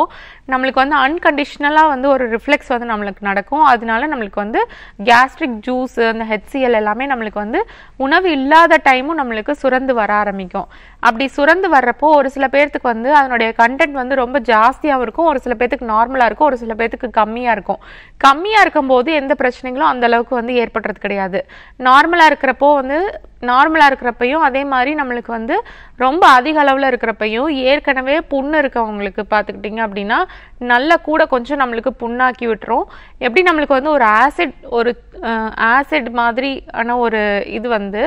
நம்மளுக்கு வந்து அன்கண்டிஷ்னலாக வந்து ஒரு ரிஃப்ளெக்ஸ் வந்து நம்மளுக்கு நடக்கும் அதனால நம்மளுக்கு வந்து கேஸ்ட்ரிக் ஜூஸ் அந்த ஹெச்சிஎல் எல்லாமே நம்மளுக்கு வந்து உணவு இல்லாத டைமும் நம்மளுக்கு சுரந்து வர ஆரம்பிக்கும் அப்படி சுரந்து வர்றப்போ ஒரு சில பேர்த்துக்கு வந்து அதனுடைய கண்டென்ட் வந்து ரொம்ப ஜாஸ்தியாகவும் இருக்கும் ஒரு சில பேர்த்துக்கு நார்மலாக இருக்கும் ஒரு சில பேர்த்துக்கு கம்மியாக இருக்கும் கம்மியாக இருக்கும்போது எந்த பிரச்சனைகளும் அந்த அளவுக்கு வந்து ஏற்படுறது கிடையாது நார்மலாக இருக்கிறப்போ வந்து நார்மலாக இருக்கிறப்பையும் அதே மாதிரி நம்மளுக்கு வந்து ரொம்ப அதிக அளவில் இருக்கிறப்பையும் ஏற்கனவே புண்ணு இருக்கவங்களுக்கு பார்த்துக்கிட்டிங்க அப்படின்னா நல்லா கூட கொஞ்சம் நம்மளுக்கு புண்ணாக்கி விட்டுரும் எப்படி நம்மளுக்கு வந்து ஒரு ஆசிட் ஒரு ஆசிட் மாதிரியான ஒரு இது வந்து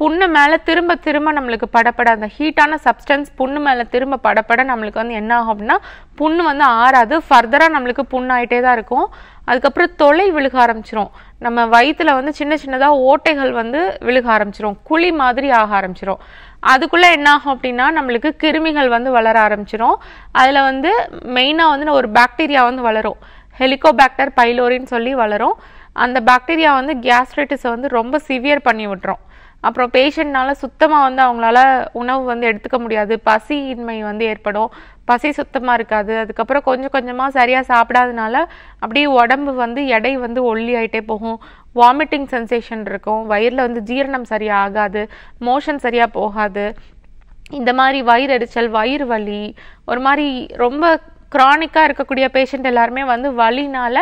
புண்ணு மேலே திரும்ப திரும்ப நம்மளுக்கு படப்பட அந்த ஹீட்டான சப்ஸ்டன்ஸ் புண்ணு மேலே திரும்ப படப்பட நம்மளுக்கு வந்து என்ன ஆகும் அப்படின்னா புண்ணு வந்து ஆறாது ஃபர்தராக நம்மளுக்கு புண்ணாயிட்டே தான் இருக்கும் அதுக்கப்புறம் தொலை விழுக ஆரம்பிச்சிரும் நம்ம வயிற்றுல வந்து சின்ன சின்னதாக ஓட்டைகள் வந்து விழுக ஆரம்பிச்சிரும் குழி மாதிரி ஆக ஆரம்பிச்சிரும் அதுக்குள்ளே என்னாகும் அப்படின்னா நம்மளுக்கு கிருமிகள் வந்து வளர ஆரம்பிச்சிடும் அதில் வந்து மெயினாக வந்து ஒரு பாக்டீரியா வந்து வளரும் ஹெலிகோபாக்டர் பைலோரின்னு சொல்லி வளரும் அந்த பாக்டீரியா வந்து கேஸ்ட்ரைட்டிஸை வந்து ரொம்ப சிவியர் பண்ணி விட்டுரும் அப்புறம் பேஷண்ட்னால சுத்தமாக வந்து அவங்களால உணவு வந்து எடுத்துக்க முடியாது பசியின்மை வந்து ஏற்படும் பசி சுத்தமாக இருக்காது அதுக்கப்புறம் கொஞ்சம் கொஞ்சமாக சரியாக சாப்பிடாதனால அப்படியே உடம்பு வந்து எடை வந்து ஒல்லி ஆகிட்டே போகும் வாமிட்டிங் சென்சேஷன் இருக்கும் வயிறில் வந்து ஜீரணம் சரியாக ஆகாது மோஷன் சரியாக போகாது இந்த மாதிரி அடிச்சல் வயிறு வலி ஒரு மாதிரி ரொம்ப க்ரானிக்காக இருக்கக்கூடிய பேஷண்ட் எல்லாருமே வந்து வலினால்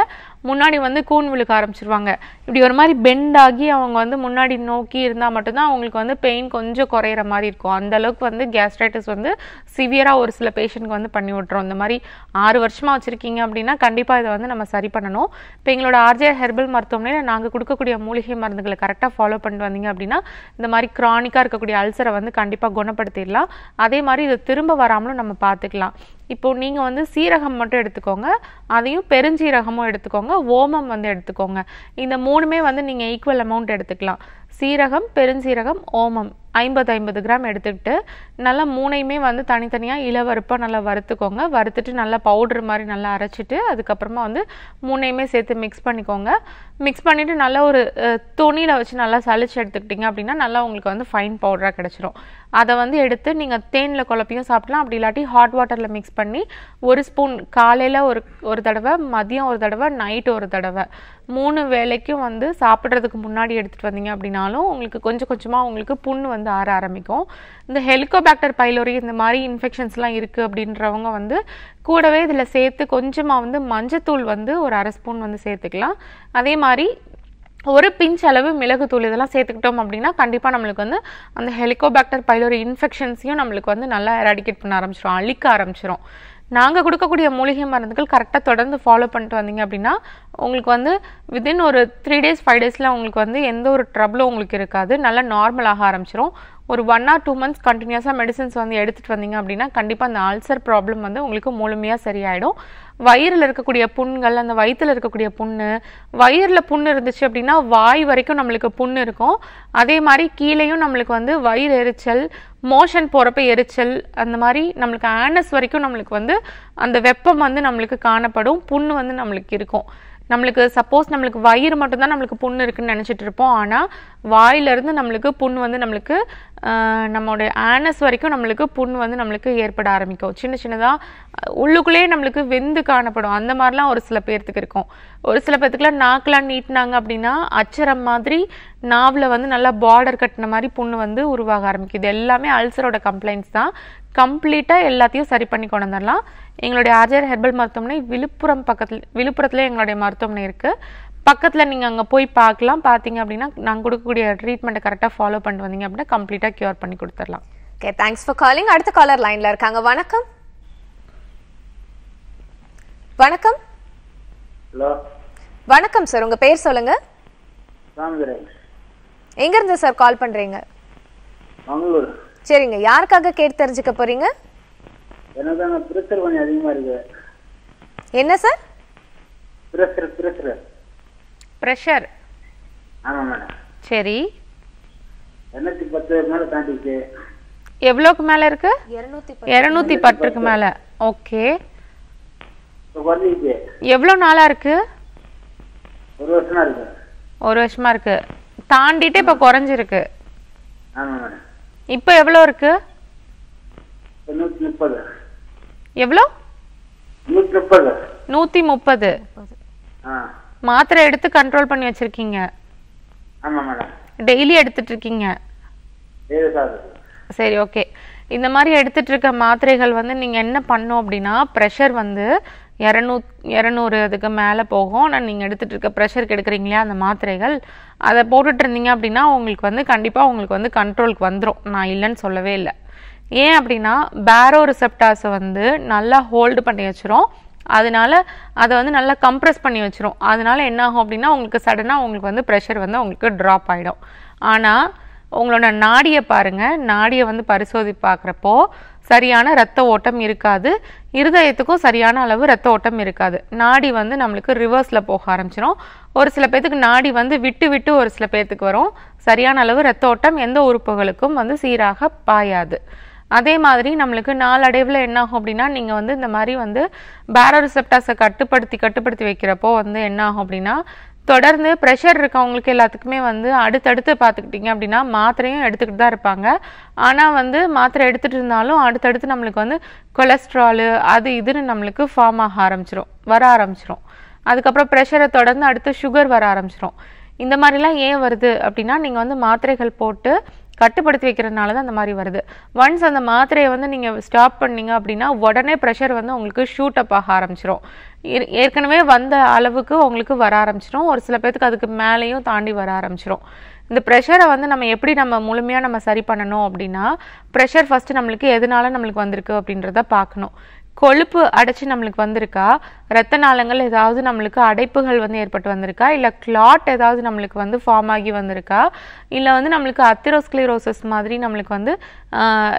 முன்னாடி வந்து கூன் விழுக்க ஆரம்பிச்சிருவாங்க இப்படி ஒரு மாதிரி பெண்ட் ஆகி அவங்க வந்து முன்னாடி நோக்கி இருந்தால் மட்டும்தான் அவங்களுக்கு வந்து பெயின் கொஞ்சம் குறையிற மாதிரி இருக்கும் அந்த அளவுக்கு வந்து கேஸ்ட்ரைட்டிஸ் வந்து சிவியராக ஒரு சில பேஷண்ட்க்கு வந்து பண்ணி விட்டுறோம் இந்த மாதிரி ஆறு வருஷமாக வச்சுருக்கீங்க அப்படின்னா கண்டிப்பாக இதை வந்து நம்ம சரி பண்ணணும் இப்போ எங்களோட ஆர்ஜே ஹெர்பல் மருத்துவமனையில் நாங்கள் கொடுக்கக்கூடிய மூலிகை மருந்துகளை கரெக்டாக ஃபாலோ பண்ணிட்டு வந்தீங்க அப்படின்னா இந்த மாதிரி க்ரானிக்காக இருக்கக்கூடிய அல்சரை வந்து கண்டிப்பாக குணப்படுத்திடலாம் அதே மாதிரி இதை திரும்ப வராமலும் நம்ம பார்த்துக்கலாம் இப்போது நீங்கள் வந்து சீரகம் மட்டும் எடுத்துக்கோங்க அதையும் பெருஞ்சீரகமும் எடுத்துக்கோங்க ஓமம் வந்து எடுத்துக்கோங்க இந்த மூணுமே வந்து நீங்கள் ஈக்குவல் அமௌண்ட் எடுத்துக்கலாம் சீரகம் பெருஞ்சீரகம் ஓமம் ஐம்பது ஐம்பது கிராம் எடுத்துக்கிட்டு நல்லா மூணையுமே வந்து தனித்தனியாக இளவருப்பாக நல்லா வறுத்துக்கோங்க வறுத்துட்டு நல்லா பவுட்ரு மாதிரி நல்லா அரைச்சிட்டு அதுக்கப்புறமா வந்து மூணையுமே சேர்த்து மிக்ஸ் பண்ணிக்கோங்க மிக்ஸ் பண்ணிவிட்டு நல்லா ஒரு துணியில் வச்சு நல்லா சளிச்சு எடுத்துக்கிட்டிங்க அப்படின்னா நல்லா உங்களுக்கு வந்து ஃபைன் பவுடராக கிடச்சிரும் அதை வந்து எடுத்து நீங்கள் தேனில் குழப்பையும் சாப்பிட்லாம் அப்படி இல்லாட்டி ஹாட் வாட்டரில் மிக்ஸ் பண்ணி ஒரு ஸ்பூன் காலையில் ஒரு ஒரு தடவை மதியம் ஒரு தடவை நைட் ஒரு தடவை மூணு வேலைக்கும் வந்து சாப்பிட்றதுக்கு முன்னாடி எடுத்துகிட்டு வந்தீங்க அப்படின்னாலும் உங்களுக்கு கொஞ்சம் கொஞ்சமாக உங்களுக்கு புண்ணு வந்து வந்து ஆற ஆரம்பிக்கும் இந்த ஹெலிகோபாக்டர் பைலோரி இந்த மாதிரி இன்ஃபெக்ஷன்ஸ்லாம் இருக்குது அப்படின்றவங்க வந்து கூடவே இதில் சேர்த்து கொஞ்சமாக வந்து மஞ்சத்தூள் வந்து ஒரு அரை ஸ்பூன் வந்து சேர்த்துக்கலாம் அதே மாதிரி ஒரு பிஞ்ச் அளவு மிளகு தூள் இதெல்லாம் சேர்த்துக்கிட்டோம் அப்படின்னா கண்டிப்பாக நம்மளுக்கு வந்து அந்த ஹெலிகோபாக்டர் பைலோரி இன்ஃபெக்ஷன்ஸையும் நம்மளுக்கு வந்து நல்லா எராடிகேட் பண்ண ஆரம்பிச்சிடும் அழிக்க ஆரம்பிச்சிடும் நாங்கள் கொடுக்கக்கூடிய மூலிகை மருந்துகள் கரெக்டாக தொடர்ந்து ஃபாலோ பண்ணிட்டு வந்தீங்க அப்படின்னா உங்களுக்கு வந்து வித்தின் ஒரு த்ரீ டேஸ் ஃபைவ் டேஸில் உங்களுக்கு வந்து எந்த ஒரு ட்ரபிளும் உங்களுக்கு இருக்காது நல்லா நார்மல் ஆக ஆரம்பிச்சிடும் ஒரு ஒன் ஆர் டூ மந்த்ஸ் கண்டினியூஸாக மெடிசன்ஸ் வந்து எடுத்துகிட்டு வந்தீங்க அப்படின்னா கண்டிப்பாக அந்த அல்சர் ப்ராப்ளம் வந்து உங்களுக்கு முழுமையாக சரியாயிடும் வயிறில் இருக்கக்கூடிய புண்கள் அந்த வயிற்றில் இருக்கக்கூடிய புண்ணு வயிறில் புண்ணு இருந்துச்சு அப்படின்னா வாய் வரைக்கும் நம்மளுக்கு புண்ணு இருக்கும் அதே மாதிரி கீழேயும் நம்மளுக்கு வந்து வயிறு எரிச்சல் மோஷன் போகிறப்ப எரிச்சல் அந்த மாதிரி நம்மளுக்கு ஆனஸ் வரைக்கும் நம்மளுக்கு வந்து அந்த வெப்பம் வந்து நம்மளுக்கு காணப்படும் புண்ணு வந்து நம்மளுக்கு இருக்கும் நம்மளுக்கு சப்போஸ் நம்மளுக்கு வயிறு மட்டும்தான் நம்மளுக்கு புண் இருக்குன்னு நினச்சிட்டு இருப்போம் ஆனால் வாயிலிருந்து நம்மளுக்கு புண் வந்து நம்மளுக்கு நம்மளுடைய ஆனஸ் வரைக்கும் நம்மளுக்கு புண் வந்து நம்மளுக்கு ஏற்பட ஆரம்பிக்கும் சின்ன சின்னதாக உள்ளுக்குள்ளேயே நம்மளுக்கு வெந்து காணப்படும் அந்த மாதிரிலாம் ஒரு சில பேர்த்துக்கு இருக்கும் ஒரு சில பேர்த்துக்குலாம் நாக்கெலாம் நீட்டினாங்க அப்படின்னா அச்சரம் மாதிரி நாவில் வந்து நல்லா பார்டர் கட்டின மாதிரி புண்ணு வந்து உருவாக ஆரம்பிக்குது எல்லாமே அல்சரோட கம்ப்ளைண்ட்ஸ் தான் கம்ப்ளீட்டாக எல்லாத்தையும் சரி பண்ணி கொண்டு வந்துடலாம் எங்களுடைய ஆர்ஜர் ஹெர்பல் மருத்துவமனை விழுப்புரம் பக்கத்தில் விழுப்புரத்தில் எங்களுடைய மருத்துவமனை இருக்குது பக்கத்தில் நீங்கள் அங்கே போய் பார்க்கலாம் பார்த்தீங்க அப்படின்னா நாங்கள் கொடுக்கக்கூடிய ட்ரீட்மெண்ட்டை கரெக்டாக ஃபாலோ பண்ணிட்டு வந்தீங்க அப்படின்னா கம்ப்ளீட்டாக க்யூர் பண்ணி கொடுத்துடலாம் ஓகே தேங்க்ஸ் ஃபார் காலிங் அடுத்த காலர் லைனில் இருக்காங்க வணக்கம் வணக்கம் ஹலோ வணக்கம் சார் உங்கள் பேர் சொல்லுங்க எங்கேருந்து சார் கால் பண்ணுறீங்க மங்களூர் சரிங்க யாருக்காக கேட்டு தெரிஞ்சுக்க போறீங்க என்ன சார் பிரஷர் சரி எவ்வளோக்கு மேல இருக்கு இருநூத்தி பத்துக்கு மேல ஓகே எவ்வளோ நாளா இருக்கு ஒரு வருஷமா இருக்கு தாண்டிட்டு இப்ப குறைஞ்சிருக்கு இப்போ எவ்வளோ இருக்கு எவ்வளோ நூத்தி முப்பது மாத்திரை எடுத்து கண்ட்ரோல் பண்ணி வச்சிருக்கீங்க டெய்லி எடுத்துட்டு இருக்கீங்க சரி ஓகே இந்த மாதிரி எடுத்துட்டு இருக்க மாத்திரைகள் வந்து நீங்க என்ன பண்ணும் அப்படின்னா ப்ரெஷர் வந்து இரநூ இரநூறு அதுக்கு மேலே போகும் ஆனால் நீங்கள் எடுத்துகிட்டு இருக்க ப்ரெஷருக்கு எடுக்கிறீங்களா அந்த மாத்திரைகள் அதை போட்டுட்டு இருந்தீங்க அப்படின்னா உங்களுக்கு வந்து கண்டிப்பாக உங்களுக்கு வந்து கண்ட்ரோலுக்கு வந்துடும் நான் இல்லைன்னு சொல்லவே இல்லை ஏன் அப்படின்னா பேரோ ரிசப்டாஸை வந்து நல்லா ஹோல்டு பண்ணி வச்சிரும் அதனால அதை வந்து நல்லா கம்ப்ரெஸ் பண்ணி வச்சிரும் அதனால என்ன ஆகும் அப்படின்னா உங்களுக்கு சடனாக உங்களுக்கு வந்து ப்ரெஷர் வந்து உங்களுக்கு ட்ராப் ஆகிடும் ஆனால் உங்களோட நாடியை பாருங்கள் நாடியை வந்து பரிசோதி பார்க்குறப்போ சரியான இரத்த ஓட்டம் இருக்காது இருதயத்துக்கும் சரியான அளவு ரத்த ஓட்டம் இருக்காது நாடி வந்து நம்மளுக்கு ரிவர்ஸில் போக ஆரம்பிச்சிடும் ஒரு சில பேர்த்துக்கு நாடி வந்து விட்டு விட்டு ஒரு சில பேர்த்துக்கு வரும் சரியான அளவு ரத்த ஓட்டம் எந்த உறுப்புகளுக்கும் வந்து சீராக பாயாது அதே மாதிரி நம்மளுக்கு நாளடைவில் என்னாகும் அப்படின்னா நீங்கள் வந்து இந்த மாதிரி வந்து பேரோரிசெப்டாஸை கட்டுப்படுத்தி கட்டுப்படுத்தி வைக்கிறப்போ வந்து என்னாகும் அப்படின்னா தொடர்ந்து ப்ரெஷர் இருக்கவங்களுக்கு எல்லாத்துக்குமே வந்து அடுத்தடுத்து பார்த்துக்கிட்டிங்க அப்படின்னா மாத்திரையும் எடுத்துக்கிட்டு தான் இருப்பாங்க ஆனால் வந்து மாத்திரை எடுத்துகிட்டு இருந்தாலும் அடுத்தடுத்து நம்மளுக்கு வந்து கொலஸ்ட்ராலு அது இதுன்னு நம்மளுக்கு ஃபார்ம் ஆக ஆரம்பிச்சிரும் வர ஆரம்பிச்சிரும் அதுக்கப்புறம் ப்ரெஷரை தொடர்ந்து அடுத்து சுகர் வர ஆரம்பிச்சிரும் இந்த மாதிரிலாம் ஏன் வருது அப்படின்னா நீங்கள் வந்து மாத்திரைகள் போட்டு கட்டுப்படுத்தி வைக்கிறதுனால தான் அந்த மாதிரி வருது ஒன்ஸ் அந்த மாத்திரையை வந்து நீங்கள் ஸ்டாப் பண்ணீங்க அப்படின்னா உடனே ப்ரெஷர் வந்து உங்களுக்கு ஷூட் அப் ஆக ஆரம்பிச்சிடும் ஏற்கனவே வந்த அளவுக்கு உங்களுக்கு வர ஆரம்பிச்சிடும் ஒரு சில பேர்த்துக்கு அதுக்கு மேலேயும் தாண்டி வர ஆரம்பிச்சிடும் இந்த ப்ரெஷரை வந்து நம்ம எப்படி நம்ம முழுமையாக நம்ம சரி பண்ணணும் அப்படின்னா ப்ரெஷர் ஃபஸ்ட்டு நம்மளுக்கு எதனால நம்மளுக்கு வந்திருக்கு அப்படின்றத பார்க்கணும் கொழுப்பு அடைச்சி நம்மளுக்கு வந்திருக்கா ரத்த நாளங்கள் ஏதாவது நம்மளுக்கு அடைப்புகள் வந்து ஏற்பட்டு வந்திருக்கா இல்லை கிளாட் ஏதாவது நம்மளுக்கு வந்து ஃபார்ம் ஆகி வந்திருக்கா இல்லை வந்து நம்மளுக்கு அத்திரோஸ்கிளிரோசஸ் மாதிரி நம்மளுக்கு வந்து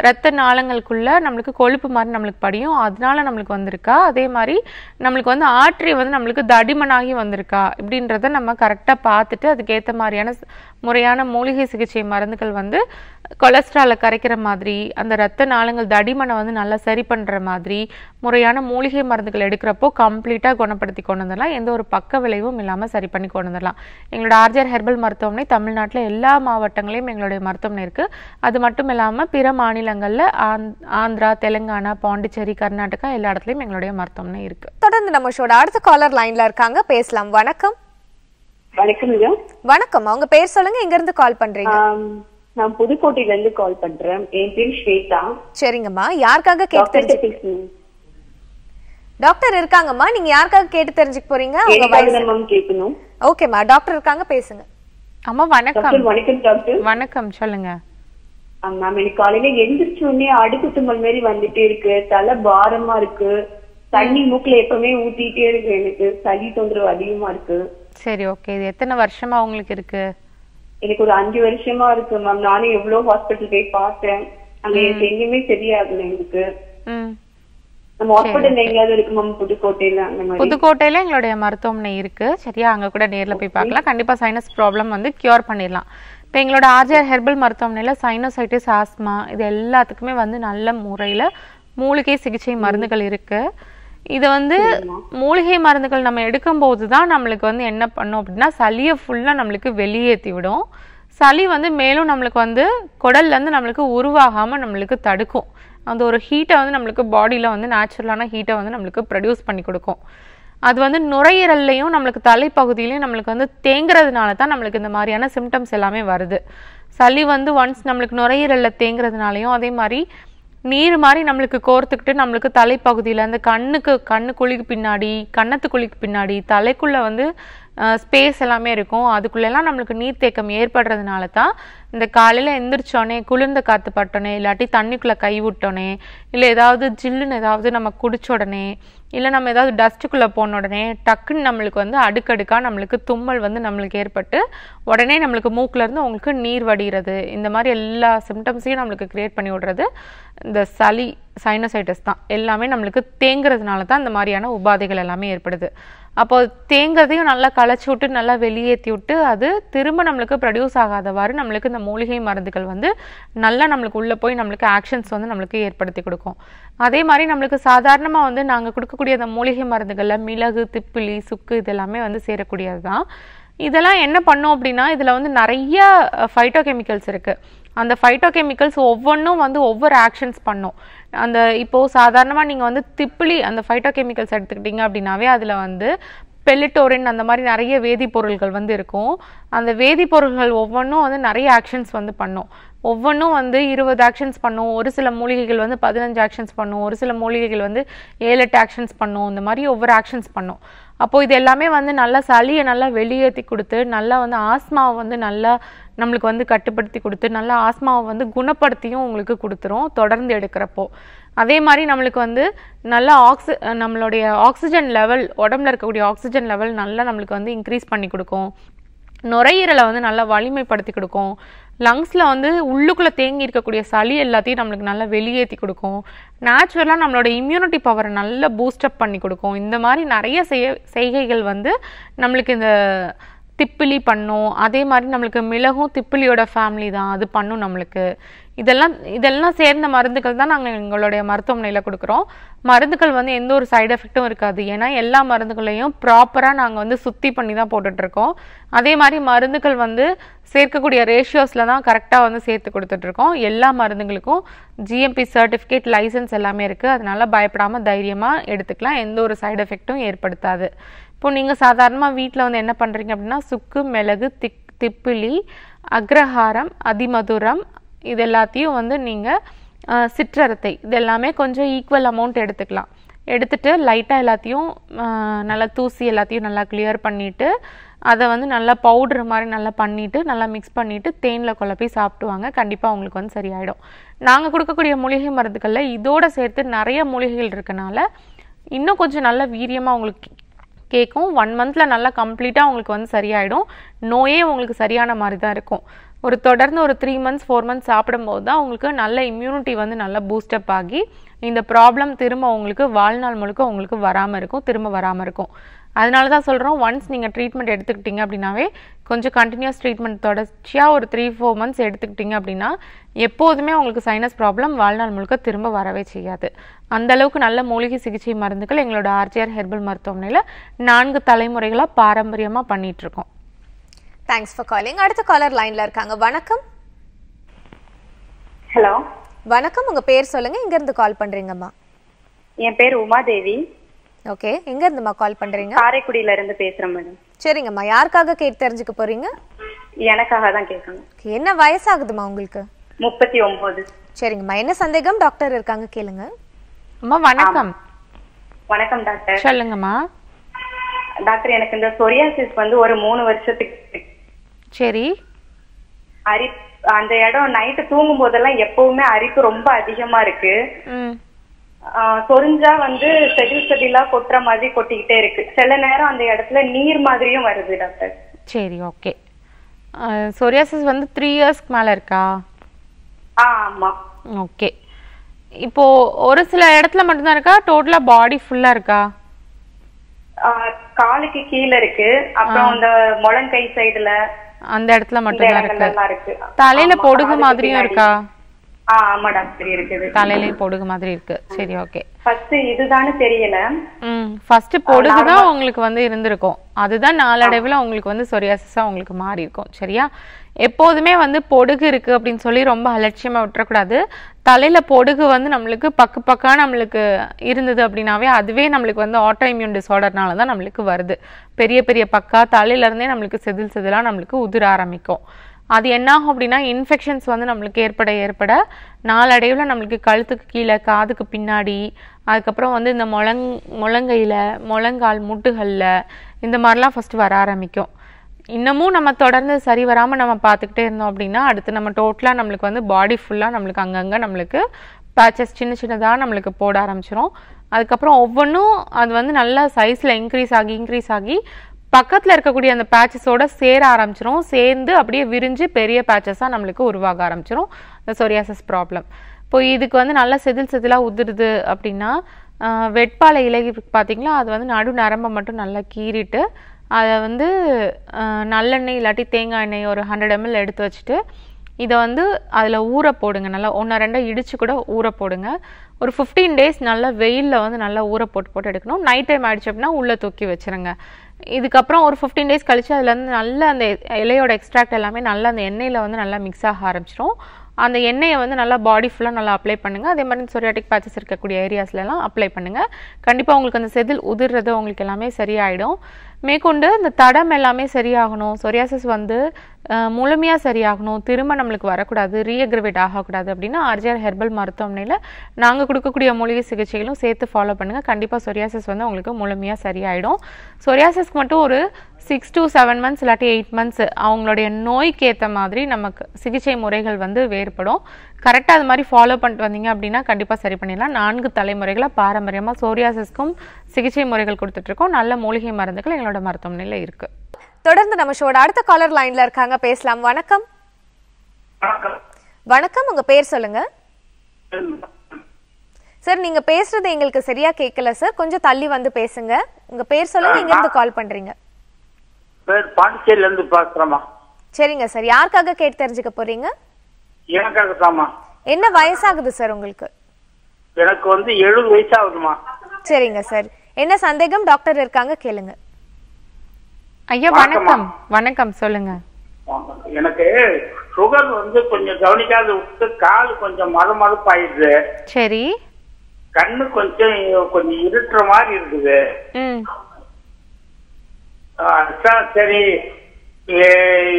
ரத்த நாளங்களுக்குள்ளே நம்மளுக்கு கொழுப்பு மாதிரி நம்மளுக்கு படியும் அதனால நம்மளுக்கு வந்திருக்கா அதே மாதிரி நம்மளுக்கு வந்து ஆற்றி வந்து நம்மளுக்கு தடிமனாகி வந்திருக்கா இப்படின்றத நம்ம கரெக்டாக பார்த்துட்டு அதுக்கேற்ற மாதிரியான முறையான மூலிகை சிகிச்சை மருந்துகள் வந்து கொலஸ்ட்ராலை கரைக்கிற மாதிரி அந்த ரத்த நாளங்கள் தடிமனை வந்து நல்லா சரி பண்ணுற மாதிரி முறையான மூலிகை மருந்துகள் எடுக்கிறப்போ கம்ப்ளீட்டாக குணப்படுத்தி கொண்டு வந்துடலாம் எந்த ஒரு பக்க விளைவும் இல்லாமல் சரி பண்ணி கொண்டு வந்துடலாம் எங்களோட ஆர்ஜர் ஹெர்பல் மருத்துவமனை தமிழ்நாட்டில் எல்லா மாவட்டங்களையும் எங்களுடைய மருத்துவமனை இருக்குது அது மட்டும் இல்லாமல் பிற மாநிலங்களில் ஆந்திரா தெலுங்கானா பாண்டிச்சேரி கர்நாடகா எல்லா இடத்துலையும் எங்களுடைய மருத்துவமனை இருக்குது தொடர்ந்து நம்ம ஷோட அடுத்த காலர் லைனில் இருக்காங்க பேசலாம் வணக்கம் வணக்கம் வணக்கம் உங்க பேர் சொல்லுங்க எங்க இருந்து கால் பண்றீங்க நான் புதுக்கோட்டையில இருந்து கால் பண்றேன் என் பேர் ஸ்வேதா சரிங்கம்மா யாருக்காக கேட்டு டாக்டர் இருக்காங்கம்மா நீங்க யாருக்காக கேட்டு தெரிஞ்சுக்க போறீங்க உங்க வயசு கேட்கணும் ஓகேம்மா டாக்டர் இருக்காங்க பேசுங்க அம்மா வணக்கம் வணக்கம் டாக்டர் வணக்கம் சொல்லுங்க மேம் எனக்கு காலையில எந்திரிச்ச உடனே அடுக்கு தும்மல் மாதிரி வந்துட்டே இருக்கு தலை பாரமா இருக்கு தண்ணி மூக்குல எப்பவுமே ஊத்திட்டே இருக்கு எனக்கு சளி தொந்தரவு அதிகமா இருக்கு சரி ஓகே இது எத்தனை வருஷமா உங்களுக்கு இருக்கு எனக்கு ஒரு அஞ்சு வருஷமா இருக்கு மேம் நானும் எவ்வளவு ஹாஸ்பிட்டல் போய் பார்த்தேன் அங்க எனக்கு எங்கேயுமே சரியாகல எனக்கு புதுக்கோட்டையில எங்களுடைய மருத்துவமனை இருக்கு சரியா அங்க கூட நேர்ல போய் பார்க்கலாம் கண்டிப்பா சைனஸ் ப்ராப்ளம் வந்து கியூர் பண்ணிடலாம் இப்போ எங்களோட ஆர்ஜிஆர் ஹெர்பல் மருத்துவமனையில சைனோசைட்டிஸ் ஆஸ்மா இது எல்லாத்துக்குமே வந்து நல்ல முறையில மூலிகை சிகிச்சை மருந்துகள் இருக்கு இது வந்து மூலிகை மருந்துகள் நம்ம எடுக்கும்போது தான் நம்மளுக்கு வந்து என்ன பண்ணும் அப்படின்னா சளியை ஃபுல்லாக நம்மளுக்கு வெளியேற்றி விடும் சளி வந்து மேலும் நம்மளுக்கு வந்து குடல்லேருந்து நம்மளுக்கு உருவாகாமல் நம்மளுக்கு தடுக்கும் அந்த ஒரு ஹீட்டை வந்து நம்மளுக்கு பாடியில் வந்து நேச்சுரலான ஹீட்டை வந்து நம்மளுக்கு ப்ரொடியூஸ் பண்ணி கொடுக்கும் அது வந்து நுரையீரல்லையும் நம்மளுக்கு தலைப்பகுதியிலையும் நம்மளுக்கு வந்து தேங்குறதுனால தான் நம்மளுக்கு இந்த மாதிரியான சிம்டம்ஸ் எல்லாமே வருது சளி வந்து ஒன்ஸ் நம்மளுக்கு நுரையீரலில் தேங்குறதுனாலையும் அதே மாதிரி நீர் மாதிரி நம்மளுக்கு கோர்த்துக்கிட்டு நம்மளுக்கு தலைப்பகுதியில் அந்த கண்ணுக்கு கண்ணு குழிக்கு பின்னாடி கண்ணத்து குழிக்கு பின்னாடி தலைக்குள்ளே வந்து ஸ்பேஸ் எல்லாமே இருக்கும் அதுக்குள்ளெல்லாம் நம்மளுக்கு நீர் தேக்கம் ஏற்படுறதுனால தான் இந்த காலையில் எந்திரிச்சோடனே குளிர்ந்த காற்று பட்டோனே இல்லாட்டி தண்ணிக்குள்ளே கை விட்டோனே இல்லை ஏதாவது ஜில்லுன்னு ஏதாவது நம்ம குடிச்ச உடனே இல்லை நம்ம ஏதாவது டஸ்ட்டுக்குள்ளே போன உடனே டக்குன்னு நம்மளுக்கு வந்து அடுக்கடுக்காக நம்மளுக்கு தும்மல் வந்து நம்மளுக்கு ஏற்பட்டு உடனே நம்மளுக்கு மூக்கிலேருந்து உங்களுக்கு நீர் வடிகிறது இந்த மாதிரி எல்லா சிம்டம்ஸையும் நம்மளுக்கு க்ரியேட் பண்ணி விடுறது இந்த சளி சைனோசைட்டஸ் தான் எல்லாமே நம்மளுக்கு தேங்குறதுனால தான் இந்த மாதிரியான உபாதைகள் எல்லாமே ஏற்படுது அப்போ தேங்கிறதையும் நல்லா களைச்சி விட்டு நல்லா வெளியேற்றி விட்டு அது திரும்ப நம்மளுக்கு ப்ரொடியூஸ் ஆகாதவாறு நம்மளுக்கு இந்த மூலிகை மருந்துகள் வந்து நல்லா நம்மளுக்கு உள்ளே போய் நம்மளுக்கு ஆக்ஷன்ஸ் வந்து நம்மளுக்கு ஏற்படுத்தி கொடுக்கும் அதே மாதிரி நம்மளுக்கு சாதாரணமாக வந்து நாங்கள் கொடுக்கக்கூடிய அந்த மூலிகை மருந்துகளில் மிளகு திப்பிலி சுக்கு இதெல்லாமே வந்து சேரக்கூடியது தான் இதெல்லாம் என்ன பண்ணும் அப்படின்னா இதில் வந்து நிறைய ஃபைட்டோ கெமிக்கல்ஸ் இருக்குது அந்த ஃபைட்டோ கெமிக்கல்ஸ் ஒவ்வொன்றும் வந்து ஒவ்வொரு ஆக்ஷன்ஸ் பண்ணும் அந்த இப்போது சாதாரணமாக நீங்கள் வந்து திப்பிலி அந்த ஃபைட்டோ கெமிக்கல்ஸ் எடுத்துக்கிட்டிங்க அப்படின்னாவே அதில் வந்து பெலிட்டோரின் அந்த மாதிரி நிறைய வேதிப்பொருள்கள் வந்து இருக்கும் அந்த வேதிப்பொருள்கள் ஒவ்வொன்றும் வந்து நிறைய ஆக்ஷன்ஸ் வந்து பண்ணும் ஒவ்வொன்றும் வந்து இருபது ஆக்ஷன்ஸ் பண்ணும் ஒரு சில மூலிகைகள் வந்து பதினஞ்சு ஆக்ஷன்ஸ் பண்ணும் ஒரு சில மூலிகைகள் வந்து ஏழு எட்டு ஆக்ஷன்ஸ் பண்ணும் இந்த மாதிரி ஒவ்வொரு ஆக்ஷன்ஸ் பண்ணும் அப்போது இது எல்லாமே வந்து நல்லா சளியை நல்லா வெளியேற்றி கொடுத்து நல்லா வந்து ஆஸ்மாவை வந்து நல்லா நம்மளுக்கு வந்து கட்டுப்படுத்தி கொடுத்து நல்லா ஆஸ்மாவை வந்து குணப்படுத்தியும் உங்களுக்கு கொடுத்துரும் தொடர்ந்து எடுக்கிறப்போ அதே மாதிரி நம்மளுக்கு வந்து நல்லா ஆக்சி நம்மளுடைய ஆக்சிஜன் லெவல் உடம்புல இருக்கக்கூடிய ஆக்சிஜன் லெவல் நல்லா நம்மளுக்கு வந்து இன்க்ரீஸ் பண்ணி கொடுக்கும் நுரையீரலை வந்து நல்லா வலிமைப்படுத்தி கொடுக்கும் லங்ஸில் வந்து உள்ளுக்குள்ளே தேங்கி இருக்கக்கூடிய சளி எல்லாத்தையும் நம்மளுக்கு நல்லா வெளியேற்றி கொடுக்கும் நேச்சுரலாக நம்மளோட இம்யூனிட்டி பவரை நல்லா பூஸ்டப் பண்ணி கொடுக்கும் இந்த மாதிரி நிறைய செய் செய்கைகள் வந்து நம்மளுக்கு இந்த திப்பிலி பண்ணும் அதே மாதிரி நம்மளுக்கு மிளகும் திப்பிலியோட ஃபேமிலி தான் அது பண்ணும் நம்மளுக்கு இதெல்லாம் இதெல்லாம் சேர்ந்த மருந்துகள் தான் நாங்கள் எங்களுடைய மருத்துவமனையில் கொடுக்குறோம் மருந்துகள் வந்து எந்த ஒரு சைடு எஃபெக்ட்டும் இருக்காது ஏன்னா எல்லா மருந்துகளையும் ப்ராப்பராக நாங்கள் வந்து சுத்தி பண்ணி தான் போட்டுட்ருக்கோம் அதே மாதிரி மருந்துகள் வந்து சேர்க்கக்கூடிய ரேஷியோஸில் தான் கரெக்டாக வந்து சேர்த்து கொடுத்துட்ருக்கோம் எல்லா மருந்துகளுக்கும் ஜிஎம்பி சர்டிஃபிகேட் லைசன்ஸ் எல்லாமே இருக்குது அதனால் பயப்படாமல் தைரியமாக எடுத்துக்கலாம் எந்த ஒரு சைடு எஃபெக்ட்டும் ஏற்படுத்தாது இப்போ நீங்கள் சாதாரணமாக வீட்டில் வந்து என்ன பண்ணுறீங்க அப்படின்னா சுக்கு மிளகு திக் திப்பிலி அக்ரஹாரம் அதிமதுரம் இது எல்லாத்தையும் வந்து நீங்கள் சிற்றரத்தை இது எல்லாமே கொஞ்சம் ஈக்குவல் அமௌண்ட் எடுத்துக்கலாம் எடுத்துட்டு லைட்டாக எல்லாத்தையும் நல்லா தூசி எல்லாத்தையும் நல்லா கிளியர் பண்ணிவிட்டு அதை வந்து நல்லா பவுட்ரு மாதிரி நல்லா பண்ணிவிட்டு நல்லா மிக்ஸ் பண்ணிவிட்டு தேனில் குழப்பி சாப்பிடுவாங்க கண்டிப்பாக அவங்களுக்கு வந்து சரியாயிடும் நாங்கள் கொடுக்கக்கூடிய மூலிகை மருந்துகளில் இதோடு சேர்த்து நிறைய மூலிகைகள் இருக்கனால இன்னும் கொஞ்சம் நல்ல வீரியமாக அவங்களுக்கு கேட்கும் ஒன் மந்தில் நல்லா கம்ப்ளீட்டாக அவங்களுக்கு வந்து சரியாயிடும் நோயே உங்களுக்கு சரியான மாதிரி தான் இருக்கும் ஒரு தொடர்ந்து ஒரு த்ரீ மந்த்ஸ் ஃபோர் மந்த்ஸ் சாப்பிடும்போது தான் உங்களுக்கு நல்ல இம்யூனிட்டி வந்து நல்லா பூஸ்டப் ஆகி இந்த ப்ராப்ளம் திரும்ப உங்களுக்கு வாழ்நாள் முழுக்க உங்களுக்கு வராமல் இருக்கும் திரும்ப வராமல் இருக்கும் அதனால தான் சொல்கிறோம் ஒன்ஸ் நீங்கள் ட்ரீட்மெண்ட் எடுத்துக்கிட்டிங்க அப்படின்னாவே கொஞ்சம் கண்டினியூஸ் ட்ரீட்மெண்ட் தொடர்ச்சியாக ஒரு த்ரீ ஃபோர் மந்த்ஸ் எடுத்துக்கிட்டிங்க அப்படின்னா எப்போதுமே உங்களுக்கு சைனஸ் ப்ராப்ளம் வாழ்நாள் முழுக்க திரும்ப வரவே செய்யாது அந்த அளவுக்கு நல்ல மூலிகை சிகிச்சை மருந்துகள் எங்களோட ஆர்ஜிஆர் ஹெர்பல் மருத்துவமனையில் நான்கு தலைமுறைகளாக பாரம்பரியமாக பண்ணிகிட்ருக்கோம் தேங்க்ஸ் ஃபார் காலிங் அடுத்த காலர் லைன்ல இருக்காங்க வணக்கம் ஹலோ வணக்கம் உங்க பேர் சொல்லுங்க எங்க இருந்து கால் பண்றீங்கம்மா என் பேர் உமாதேவி ஓகே எங்க இருந்துமா கால் பண்றீங்க காரைக்குடியில இருந்து பேசுறேன் மேடம் சரிங்கம்மா யாருக்காக கேட்டு தெரிஞ்சுக்க போறீங்க எனக்காக தான் கேட்கணும் என்ன வயசாகுதுமா உங்களுக்கு முப்பத்தி ஒன்பது சரிங்கம்மா என்ன சந்தேகம் டாக்டர் இருக்காங்க கேளுங்க அம்மா வணக்கம் வணக்கம் டாக்டர் சொல்லுங்கம்மா டாக்டர் எனக்கு இந்த சொரியாசிஸ் வந்து ஒரு மூணு வருஷத்துக்கு சரி அரி அந்த இடம் நைட்டு தூங்கும் போதெல்லாம் எப்பவுமே அரிப்பு ரொம்ப அதிகமா இருக்கு சொரிஞ்சா வந்து செடில் செடிலா கொட்டுற மாதிரி கொட்டிக்கிட்டே இருக்கு சில நேரம் அந்த இடத்துல நீர் மாதிரியும் வருது டாக்டர் சரி ஓகே சோரியாசிஸ் வந்து த்ரீ இயர்ஸ்க்கு மேல இருக்கா ஆமா ஓகே இப்போ ஒரு சில இடத்துல மட்டும்தான் இருக்கா டோட்டலா பாடி ஃபுல்லா இருக்கா காலுக்கு கீழே இருக்கு அப்புறம் அந்த முழங்கை சைடுல அந்த இடத்துல மட்டும் தான் இருக்கு தலையில பொடுகு மாதிரியும் இருக்கா ஆமா டாக்டர் இருக்குது தலையில பொடுகு மாதிரி இருக்கு சரி ஓகே ஃபர்ஸ்ட் இதுதானே தெரியல ம் ஃபர்ஸ்ட் பொடுகு தான் உங்களுக்கு வந்து இருந்திருக்கும் அதுதான் நாளடைவுல உங்களுக்கு வந்து சொரியாசிஸா உங்களுக்கு மாறி இருக்கும் சரியா எப்போதுமே வந்து பொடுகு இருக்குது அப்படின்னு சொல்லி ரொம்ப அலட்சியமாக விட்டுறக்கூடாது தலையில் பொடுகு வந்து நம்மளுக்கு பக்கு பக்காக நம்மளுக்கு இருந்தது அப்படின்னாவே அதுவே நம்மளுக்கு வந்து ஆட்டோ இம்யூன் டிசார்டர்னால தான் நம்மளுக்கு வருது பெரிய பெரிய பக்கா தலையிலேருந்தே நம்மளுக்கு செதில் செதிலாக நம்மளுக்கு உதிர ஆரம்பிக்கும் அது என்னாகும் அப்படின்னா இன்ஃபெக்ஷன்ஸ் வந்து நம்மளுக்கு ஏற்பட ஏற்பட நாளடைவில் நம்மளுக்கு கழுத்துக்கு கீழே காதுக்கு பின்னாடி அதுக்கப்புறம் வந்து இந்த முழங் முழங்கையில் முழங்கால் முட்டுகளில் இந்த மாதிரிலாம் ஃபஸ்ட்டு வர ஆரம்பிக்கும் இன்னமும் நம்ம தொடர்ந்து சரி வராமல் நம்ம பார்த்துக்கிட்டே இருந்தோம் அப்படின்னா அடுத்து நம்ம டோட்டலாக நம்மளுக்கு வந்து பாடி ஃபுல்லாக நம்மளுக்கு அங்கங்கே நம்மளுக்கு பேச்சஸ் சின்ன சின்னதாக நம்மளுக்கு போட ஆரம்பிச்சிரும் அதுக்கப்புறம் ஒவ்வொன்றும் அது வந்து நல்லா சைஸில் இன்க்ரீஸ் ஆகி இன்க்ரீஸ் ஆகி பக்கத்தில் இருக்கக்கூடிய அந்த பேச்சஸோட சேர ஆரம்பிச்சிரும் சேர்ந்து அப்படியே விரிஞ்சு பெரிய பேச்சஸாக நம்மளுக்கு உருவாக ஆரம்பிச்சிரும் இந்த சொரியாசஸ் ப்ராப்ளம் இப்போ இதுக்கு வந்து நல்லா செதில் செதிலாக உதிருது அப்படின்னா வெட்பாலை இலை பார்த்தீங்களா அது வந்து நடு நரம்பை மட்டும் நல்லா கீறிட்டு அதை வந்து நல்லெண்ணெய் இல்லாட்டி தேங்காய் எண்ணெய் ஒரு ஹண்ட்ரட் எம்எல் எடுத்து வச்சுட்டு இதை வந்து அதில் ஊற போடுங்க நல்லா ஒன்று ரெண்டாக இடித்து கூட ஊற போடுங்க ஒரு ஃபிஃப்டீன் டேஸ் நல்லா வெயிலில் வந்து நல்லா ஊற போட்டு போட்டு எடுக்கணும் நைட் டைம் ஆகிடுச்சு அப்படின்னா உள்ளே தூக்கி வச்சுருங்க இதுக்கப்புறம் ஒரு ஃபிஃப்டீன் டேஸ் கழித்து அதில் வந்து நல்லா அந்த இலையோட எக்ஸ்ட்ராக்ட் எல்லாமே நல்லா அந்த எண்ணெயில் வந்து நல்லா மிக்ஸ் ஆக ஆரம்பிச்சிடும் அந்த எண்ணெயை வந்து நல்லா பாடி ஃபுல்லாக நல்லா அப்ளை பண்ணுங்கள் அதே மாதிரி சொரியாட்டிக் பேச்சஸ் இருக்கக்கூடிய ஏரியாஸ்லலாம் அப்ளை பண்ணுங்கள் கண்டிப்பாக உங்களுக்கு அந்த செதில் உதிர்றது உங்களுக்கு எல்லாமே சரியாயிடும் மேற்கொண்டு இந்த தடம் எல்லாமே சரியாகணும் சொரியாசஸ் வந்து முழுமையாக சரியாகணும் திரும்ப நம்மளுக்கு வரக்கூடாது ரீஅக்ரிவேட் ஆகக்கூடாது அப்படின்னா ஆர்ஜிஆர் ஹெர்பல் மருத்துவமனையில் நாங்கள் கொடுக்கக்கூடிய மூலிகை சிகிச்சைகளும் சேர்த்து ஃபாலோ பண்ணுங்கள் கண்டிப்பாக சொரியாசஸ் வந்து உங்களுக்கு முழுமையாக சரியாயிடும் சொரியாசஸ்க்கு மட்டும் ஒரு சிக்ஸ் டு செவன் மந்த்ஸ் இல்லாட்டி எயிட் மந்த்ஸ் அவங்களுடைய நோய்க்கு ஏற்ற மாதிரி நமக்கு சிகிச்சை முறைகள் வந்து வேறுபடும் கரெக்டாக அது மாதிரி ஃபாலோ பண்ணிட்டு வந்தீங்க அப்படின்னா கண்டிப்பாக சரி பண்ணிடலாம் நான்கு தலைமுறைகளாக பாரம்பரியமாக சோரியாசிஸ்க்கும் சிகிச்சை முறைகள் கொடுத்துட்ருக்கோம் நல்ல மூலிகை மருந்துகள் எங்களோட மருத்துவமனையில் இருக்குது தொடர்ந்து நம்ம ஷோட அடுத்த காலர் லைனில் இருக்காங்க பேசலாம் வணக்கம் வணக்கம் உங்கள் பேர் சொல்லுங்கள் சார் நீங்கள் பேசுறது எங்களுக்கு சரியாக கேட்கல சார் கொஞ்சம் தள்ளி வந்து பேசுங்க உங்கள் பேர் சொல்லுங்க இங்க இருந்து கால் பண்ணுறீங்க பேர் பாண்டிச்சேரியில இருந்து பேசுறேம்மா சரிங்க சார் யாருக்காக கேட்டு தெரிஞ்சுக்க போறீங்க எனக்காக தாம்மா என்ன வயசாகுது சார் உங்களுக்கு எனக்கு வந்து எழுபது வயசாகுதுமா சரிங்க சார் என்ன சந்தேகம் டாக்டர் இருக்காங்க கேளுங்க ஐயா வணக்கம் வணக்கம் சொல்லுங்க எனக்கு சுகர் வந்து கொஞ்சம் கவனிக்காத விட்டு கால் கொஞ்சம் மறு மறுப்பாயிடுது சரி கண்ணு கொஞ்சம் கொஞ்சம் இருட்டுற மாதிரி இருக்குது அதான் சரி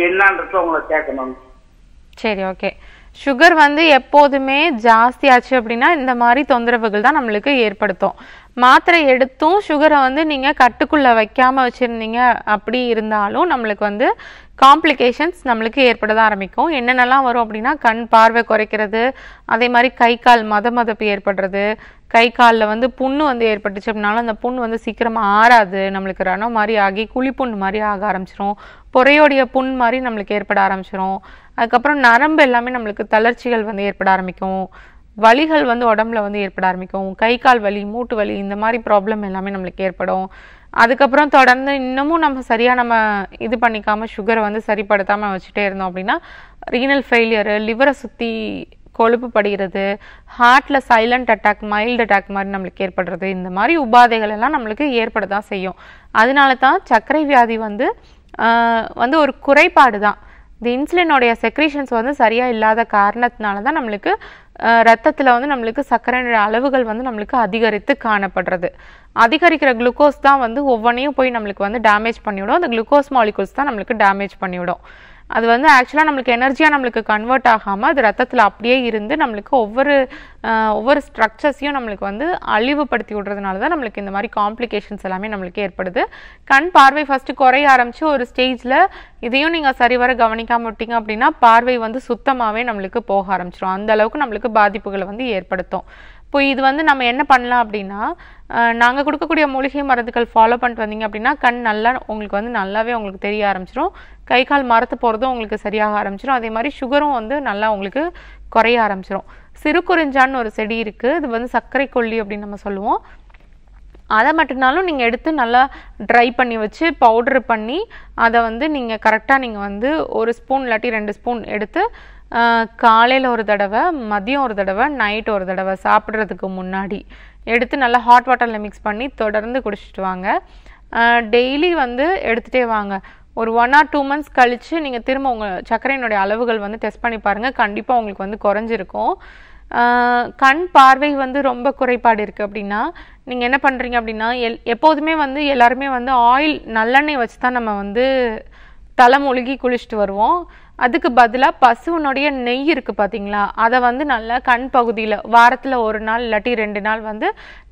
என்னன்றது உங்களை கேட்கணும் சரி ஓகே சுகர் வந்து எப்போதுமே ஜாஸ்தி ஆச்சு அப்படின்னா இந்த மாதிரி தொந்தரவுகள் தான் நம்மளுக்கு ஏற்படுத்தும் மாத்திரை எடுத்தும் சுகரை வந்து நீங்கள் கட்டுக்குள்ளே வைக்காமல் வச்சுருந்தீங்க அப்படி இருந்தாலும் நம்மளுக்கு வந்து காம்ப்ளிகேஷன்ஸ் நம்மளுக்கு ஏற்பட ஆரம்பிக்கும் என்னென்னலாம் வரும் அப்படின்னா கண் பார்வை குறைக்கிறது அதே மாதிரி கை கால் மத மதப்பு ஏற்படுறது கை காலில் வந்து புண்ணு வந்து ஏற்பட்டுச்சு அப்படின்னாலும் அந்த புண் வந்து சீக்கிரமாக ஆறாது நம்மளுக்கு ரணம் மாதிரி ஆகி குழிப்புண் மாதிரி ஆக ஆரம்பிச்சிரும் பொறையோடைய புண் மாதிரி நம்மளுக்கு ஏற்பட ஆரம்பிச்சிரும் அதுக்கப்புறம் நரம்பு எல்லாமே நம்மளுக்கு தளர்ச்சிகள் வந்து ஏற்பட ஆரம்பிக்கும் வலிகள் வந்து உடம்புல வந்து ஏற்பட ஆரம்பிக்கும் கை கால் வலி மூட்டு வலி இந்த மாதிரி ப்ராப்ளம் எல்லாமே நம்மளுக்கு ஏற்படும் அதுக்கப்புறம் தொடர்ந்து இன்னமும் நம்ம சரியாக நம்ம இது பண்ணிக்காமல் சுகரை வந்து சரிப்படுத்தாமல் வச்சுட்டே இருந்தோம் அப்படின்னா ரீனல் ஃபெயிலியரு லிவரை சுற்றி கொழுப்பு படுகிறது ஹார்ட்டில் சைலண்ட் அட்டாக் மைல்டு அட்டாக் மாதிரி நம்மளுக்கு ஏற்படுறது இந்த மாதிரி உபாதைகள் எல்லாம் நம்மளுக்கு ஏற்பட தான் செய்யும் அதனால தான் சர்க்கரை வியாதி வந்து வந்து ஒரு குறைபாடு தான் இந்த இன்சுலினுடைய செக்ரீஷன்ஸ் வந்து சரியாக இல்லாத காரணத்தினால தான் நம்மளுக்கு ரத்தத்தில் வந்து நம்மளுக்கு சர்க்கரையினுடைய அளவுகள் வந்து நம்மளுக்கு அதிகரித்து காணப்படுறது அதிகரிக்கிற குளுக்கோஸ் தான் வந்து ஒவ்வொன்றையும் போய் நம்மளுக்கு வந்து டேமேஜ் பண்ணிவிடும் அந்த குளுக்கோஸ் மாலிகூல்ஸ் தான் நம்மளுக்கு டேமேஜ் பண்ணிவிடும் அது வந்து ஆக்சுவலாக நம்மளுக்கு எனர்ஜியாக நம்மளுக்கு கன்வெர்ட் ஆகாமல் அது ரத்தத்தில் அப்படியே இருந்து நம்மளுக்கு ஒவ்வொரு ஒவ்வொரு ஸ்ட்ரக்சர்ஸையும் நம்மளுக்கு வந்து அழிவுபடுத்தி விடுறதுனால தான் நம்மளுக்கு இந்த மாதிரி காம்ப்ளிகேஷன்ஸ் எல்லாமே நம்மளுக்கு ஏற்படுது கண் பார்வை ஃபஸ்ட்டு குறைய ஆரம்பித்து ஒரு ஸ்டேஜில் இதையும் நீங்கள் சரிவர கவனிக்காம விட்டீங்க அப்படின்னா பார்வை வந்து சுத்தமாகவே நம்மளுக்கு போக ஆரம்பிச்சிடும் அந்த அளவுக்கு நம்மளுக்கு பாதிப்புகளை வந்து ஏற்படுத்தும் இப்போ இது வந்து நம்ம என்ன பண்ணலாம் அப்படின்னா நாங்கள் கொடுக்கக்கூடிய மூலிகை மருந்துகள் ஃபாலோ பண்ணிட்டு வந்தீங்க அப்படின்னா கண் நல்லா உங்களுக்கு வந்து நல்லாவே உங்களுக்கு தெரிய ஆரம்பிச்சிடும் கை கால் மரத்து போகிறதும் உங்களுக்கு சரியாக ஆரம்பிச்சிடும் அதே மாதிரி சுகரும் வந்து நல்லா உங்களுக்கு குறைய ஆரம்பிச்சிடும் சிறு குறிஞ்சான்னு ஒரு செடி இருக்குது இது வந்து சர்க்கரை கொல்லி அப்படின்னு நம்ம சொல்லுவோம் அதை மட்டும்னாலும் நீங்கள் எடுத்து நல்லா ட்ரை பண்ணி வச்சு பவுட்ரு பண்ணி அதை வந்து நீங்கள் கரெக்டாக நீங்கள் வந்து ஒரு ஸ்பூன் இல்லாட்டி ரெண்டு ஸ்பூன் எடுத்து காலையில் ஒரு தடவை மதியம் ஒரு தடவை நைட் ஒரு தடவை சாப்பிட்றதுக்கு முன்னாடி எடுத்து நல்லா ஹாட் வாட்டரில் மிக்ஸ் பண்ணி தொடர்ந்து குடிச்சிட்டு வாங்க டெய்லி வந்து எடுத்துகிட்டே வாங்க ஒரு ஒன் ஆர் டூ மந்த்ஸ் கழித்து நீங்கள் திரும்ப உங்கள் சர்க்கரையினுடைய அளவுகள் வந்து டெஸ்ட் பண்ணி பாருங்கள் கண்டிப்பாக உங்களுக்கு வந்து குறைஞ்சிருக்கும் கண் பார்வை வந்து ரொம்ப குறைபாடு இருக்குது அப்படின்னா நீங்கள் என்ன பண்ணுறீங்க அப்படின்னா எல் எப்போதுமே வந்து எல்லாருமே வந்து ஆயில் நல்லெண்ணெய் வச்சு தான் நம்ம வந்து தலை மூழ்கி குளிச்சுட்டு வருவோம் அதுக்கு பதிலாக பசுவனுடைய நெய் இருக்குது பார்த்தீங்களா அதை வந்து நல்லா கண் பகுதியில் வாரத்தில் ஒரு நாள் இல்லாட்டி ரெண்டு நாள் வந்து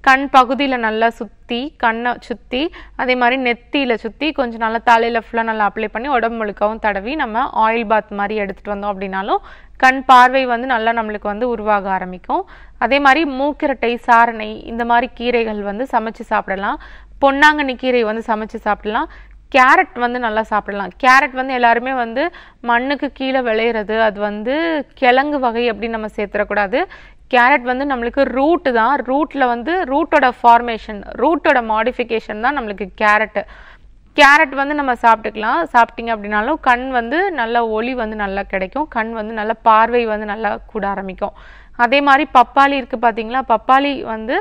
கண் பகுதியில் நல்லா சுற்றி கண்ணை சுற்றி அதே மாதிரி நெத்தியில் சுற்றி கொஞ்சம் நல்லா தலையில் ஃபுல்லாக நல்லா அப்ளை பண்ணி உடம்பு முழுக்கவும் தடவி நம்ம ஆயில் பாத் மாதிரி எடுத்துகிட்டு வந்தோம் அப்படின்னாலும் கண் பார்வை வந்து நல்லா நம்மளுக்கு வந்து உருவாக ஆரம்பிக்கும் அதே மாதிரி மூக்கிரட்டை சாரணை இந்த மாதிரி கீரைகள் வந்து சமைச்சு சாப்பிடலாம் பொன்னாங்கண்ணி கீரை வந்து சமைச்சு சாப்பிடலாம் கேரட் வந்து நல்லா சாப்பிடலாம் கேரட் வந்து எல்லாருமே வந்து மண்ணுக்கு கீழே விளையிறது அது வந்து கிழங்கு வகை அப்படின்னு நம்ம சேர்த்துடக்கூடாது கேரட் வந்து நம்மளுக்கு ரூட்டு தான் ரூட்டில் வந்து ரூட்டோட ஃபார்மேஷன் ரூட்டோட மாடிஃபிகேஷன் தான் நம்மளுக்கு கேரட்டு கேரட் வந்து நம்ம சாப்பிட்டுக்கலாம் சாப்பிட்டீங்க அப்படின்னாலும் கண் வந்து நல்ல ஒளி வந்து நல்லா கிடைக்கும் கண் வந்து நல்ல பார்வை வந்து நல்லா கூட ஆரம்பிக்கும் அதே மாதிரி பப்பாளி இருக்குது பார்த்தீங்களா பப்பாளி வந்து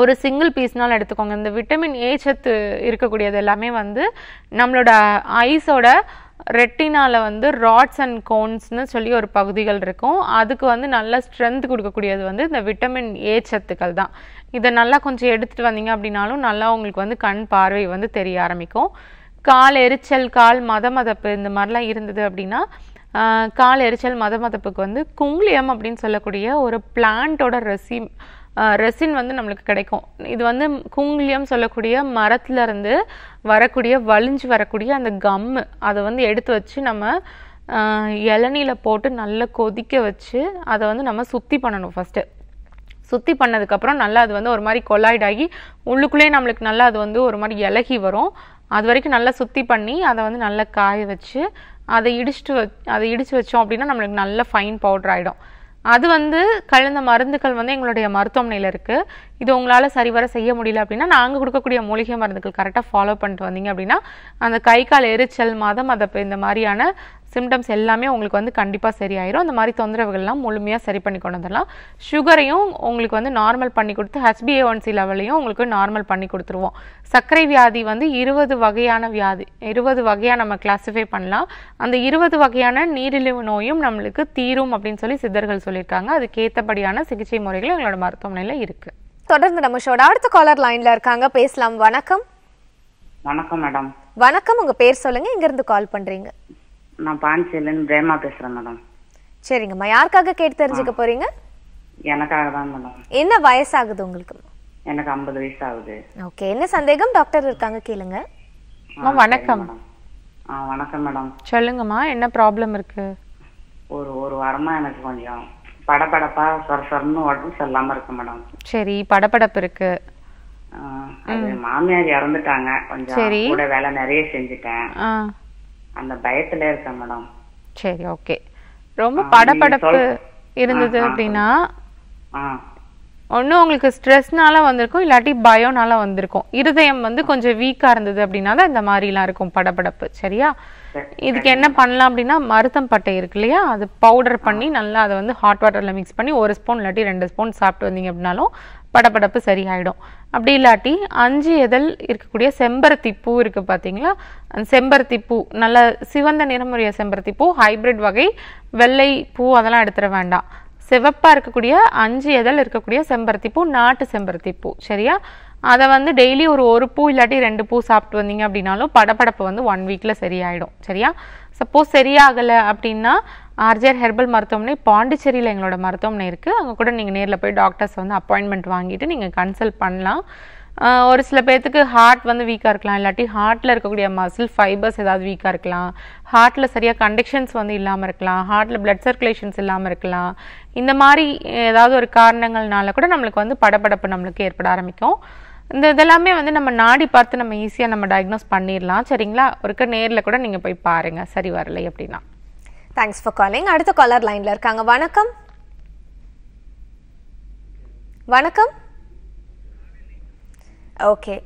ஒரு சிங்கிள் பீஸ்னால எடுத்துக்கோங்க இந்த விட்டமின் ஏ சத்து இருக்கக்கூடியது எல்லாமே வந்து நம்மளோட ஐஸோட ரெட்டினாவில் வந்து ராட்ஸ் அண்ட் கோன்ஸ்னு சொல்லி ஒரு பகுதிகள் இருக்கும் அதுக்கு வந்து நல்ல ஸ்ட்ரென்த் கொடுக்கக்கூடியது வந்து இந்த விட்டமின் ஏ சத்துக்கள் தான் இதை நல்லா கொஞ்சம் எடுத்துகிட்டு வந்தீங்க அப்படின்னாலும் நல்லா உங்களுக்கு வந்து கண் பார்வை வந்து தெரிய ஆரம்பிக்கும் கால் எரிச்சல் கால் மத மதப்பு இந்த மாதிரிலாம் இருந்தது அப்படின்னா கால் எரிச்சல் மத மதப்புக்கு வந்து குங்குளியம் அப்படின்னு சொல்லக்கூடிய ஒரு பிளான்ட்டோட ரெசிம் ரெசின் வந்து நம்மளுக்கு கிடைக்கும் இது வந்து குங்குலியம் சொல்லக்கூடிய மரத்தில் இருந்து வரக்கூடிய வலிஞ்சு வரக்கூடிய அந்த கம்மு அதை வந்து எடுத்து வச்சு நம்ம இளநீல போட்டு நல்லா கொதிக்க வச்சு அதை வந்து நம்ம சுத்தி பண்ணணும் ஃபஸ்ட்டு சுத்தி பண்ணதுக்கப்புறம் நல்லா அது வந்து ஒரு மாதிரி கொலாய்ட் ஆகி உள்ளுக்குள்ளேயே நம்மளுக்கு நல்லா அது வந்து ஒரு மாதிரி இலகி வரும் அது வரைக்கும் நல்லா சுத்தி பண்ணி அதை வந்து நல்லா காய வச்சு அதை இடிச்சிட்டு வ அதை இடித்து வச்சோம் அப்படின்னா நம்மளுக்கு நல்ல ஃபைன் பவுடர் ஆகிடும் அது வந்து கலந்த மருந்துகள் வந்து எங்களுடைய மருத்துவமனையில் இருக்குது இது உங்களால் சரிவர செய்ய முடியல அப்படின்னா நாங்கள் கொடுக்கக்கூடிய மூலிகை மருந்துகள் கரெக்டாக ஃபாலோ பண்ணிட்டு வந்தீங்க அப்படின்னா அந்த கை கால் எரிச்சல் மாதம் அதை இந்த மாதிரியான சிம்டம்ஸ் எல்லாமே உங்களுக்கு வந்து கண்டிப்பாக சரியாயிரும் அந்த மாதிரி தொந்தரவுகள்லாம் முழுமையாக சரி பண்ணி கொண்டு வந்துடலாம் சுகரையும் உங்களுக்கு வந்து நார்மல் பண்ணி கொடுத்து ஒன் சி லெவலையும் உங்களுக்கு நார்மல் பண்ணி கொடுத்துருவோம் சர்க்கரை வியாதி வந்து இருபது வகையான வியாதி இருபது வகையாக நம்ம கிளாஸிஃபை பண்ணலாம் அந்த இருபது வகையான நீரிழிவு நோயும் நம்மளுக்கு தீரும் அப்படின்னு சொல்லி சித்தர்கள் சொல்லியிருக்காங்க அதுக்கேற்றபடியான சிகிச்சை முறைகள் எங்களோட மருத்துவமனையில் இருக்குது தொடர்ந்து நம்ம ஷோட அடுத்த காலர் லைன்ல இருக்காங்க பேசலாம் வணக்கம் வணக்கம் மேடம் வணக்கம் உங்க பேர் சொல்லுங்க இங்க இருந்து கால் பண்றீங்க நான் பாண்டிச்சேரியிலேருந்து பிரேமா பேசுகிறேன் மேடம் சரிங்கம்மா யாருக்காக கேட்டு தெரிஞ்சுக்க போறீங்க எனக்காக தான் மேடம் என்ன வயசாகுது உங்களுக்கு எனக்கு ஐம்பது வயசு ஆகுது ஓகே என்ன சந்தேகம் டாக்டர் இருக்காங்க கேளுங்க அம்மா வணக்கம் ஆ வணக்கம் மேடம் சொல்லுங்கம்மா என்ன ப்ராப்ளம் இருக்கு ஒரு ஒரு வாரமா எனக்கு கொஞ்சம் படபடப்பா சொர சொரன்னு உடம்பு சரியில்லாம இருக்கு மேடம் சரி படபடப்பு இருக்கு ஆ, மாமியார் இறந்துட்டாங்க கொஞ்சம் சரி. கூட வேலை நிறைய செஞ்சுட்டேன் அந்த பயத்துல இருக்கேன் மேடம் சரி ஓகே ரொம்ப படபடப்பு இருந்தது அப்படின்னா ஒன்று உங்களுக்கு ஸ்ட்ரெஸ்னால வந்திருக்கும் இல்லாட்டி பயோனால வந்திருக்கும் இருதயம் வந்து கொஞ்சம் வீக்கா இருந்தது அப்படின்னா தான் இந்த மாதிரிலாம் இருக்கும் படபடப்பு சரியா இதுக்கு என்ன பண்ணலாம் அப்படின்னா மருத்தம் பட்டை இருக்கு இல்லையா அது பவுடர் பண்ணி நல்லா அதை வந்து ஹாட் வாட்டர்ல மிக்ஸ் பண்ணி ஒரு ஸ்பூன் இல்லாட்டி ரெண்டு ஸ்பூன் சாப்பிட்டு வந்தீங்க அப்படின்னாலும் படபடப்பு சரியாயிடும் அப்படி இல்லாட்டி அஞ்சு இதழ் இருக்கக்கூடிய செம்பருத்தி பூ இருக்குது பார்த்தீங்களா செம்பருத்தி பூ நல்ல சிவந்த நிறமுறைய செம்பருத்தி பூ ஹைப்ரிட் வகை வெள்ளை பூ அதெல்லாம் எடுத்துட வேண்டாம் சிவப்பாக இருக்கக்கூடிய அஞ்சு இதழ் இருக்கக்கூடிய செம்பருத்தி பூ நாட்டு செம்பருத்தி பூ சரியா அதை வந்து டெய்லி ஒரு ஒரு பூ இல்லாட்டி ரெண்டு பூ சாப்பிட்டு வந்தீங்க அப்படின்னாலும் படப்படப்பு வந்து ஒன் வீக்கில் சரியாயிடும் சரியா சப்போஸ் சரியாகலை அப்படின்னா ஆர்ஜிஆர் ஹெர்பல் மருத்துவமனை பாண்டிச்சேரியில் எங்களோட மருத்துவமனை இருக்குது அங்கே கூட நீங்கள் நேரில் போய் டாக்டர்ஸ் வந்து அப்பாயின்மெண்ட் வாங்கிட்டு நீங்கள் கன்சல்ட் பண்ணலாம் ஒரு சில பேர்த்துக்கு ஹார்ட் வந்து வீக்காக இருக்கலாம் இல்லாட்டி ஹார்ட்டில் இருக்கக்கூடிய மசில் ஃபைபர்ஸ் ஏதாவது வீக்காக இருக்கலாம் ஹார்ட்டில் சரியாக கண்டிஷன்ஸ் வந்து இல்லாமல் இருக்கலாம் ஹார்ட்டில் பிளட் சர்க்குலேஷன்ஸ் இல்லாமல் இருக்கலாம் இந்த மாதிரி ஏதாவது ஒரு காரணங்கள்னால கூட நம்மளுக்கு வந்து படப்படப்பு நம்மளுக்கு ஏற்பட ஆரம்பிக்கும் இந்த இதெல்லாமே வந்து நம்ம நாடி பார்த்து நம்ம ஈஸியாக நம்ம டயக்னோஸ் பண்ணிடலாம் சரிங்களா ஒருக்க நேரில் கூட நீங்கள் போய் பாருங்கள் சரி வரலை அப்படின்னா தேங்க்ஸ் ஃபார் காலிங் அடுத்த காலர் லைனில் இருக்காங்க வணக்கம் வணக்கம் ஓகே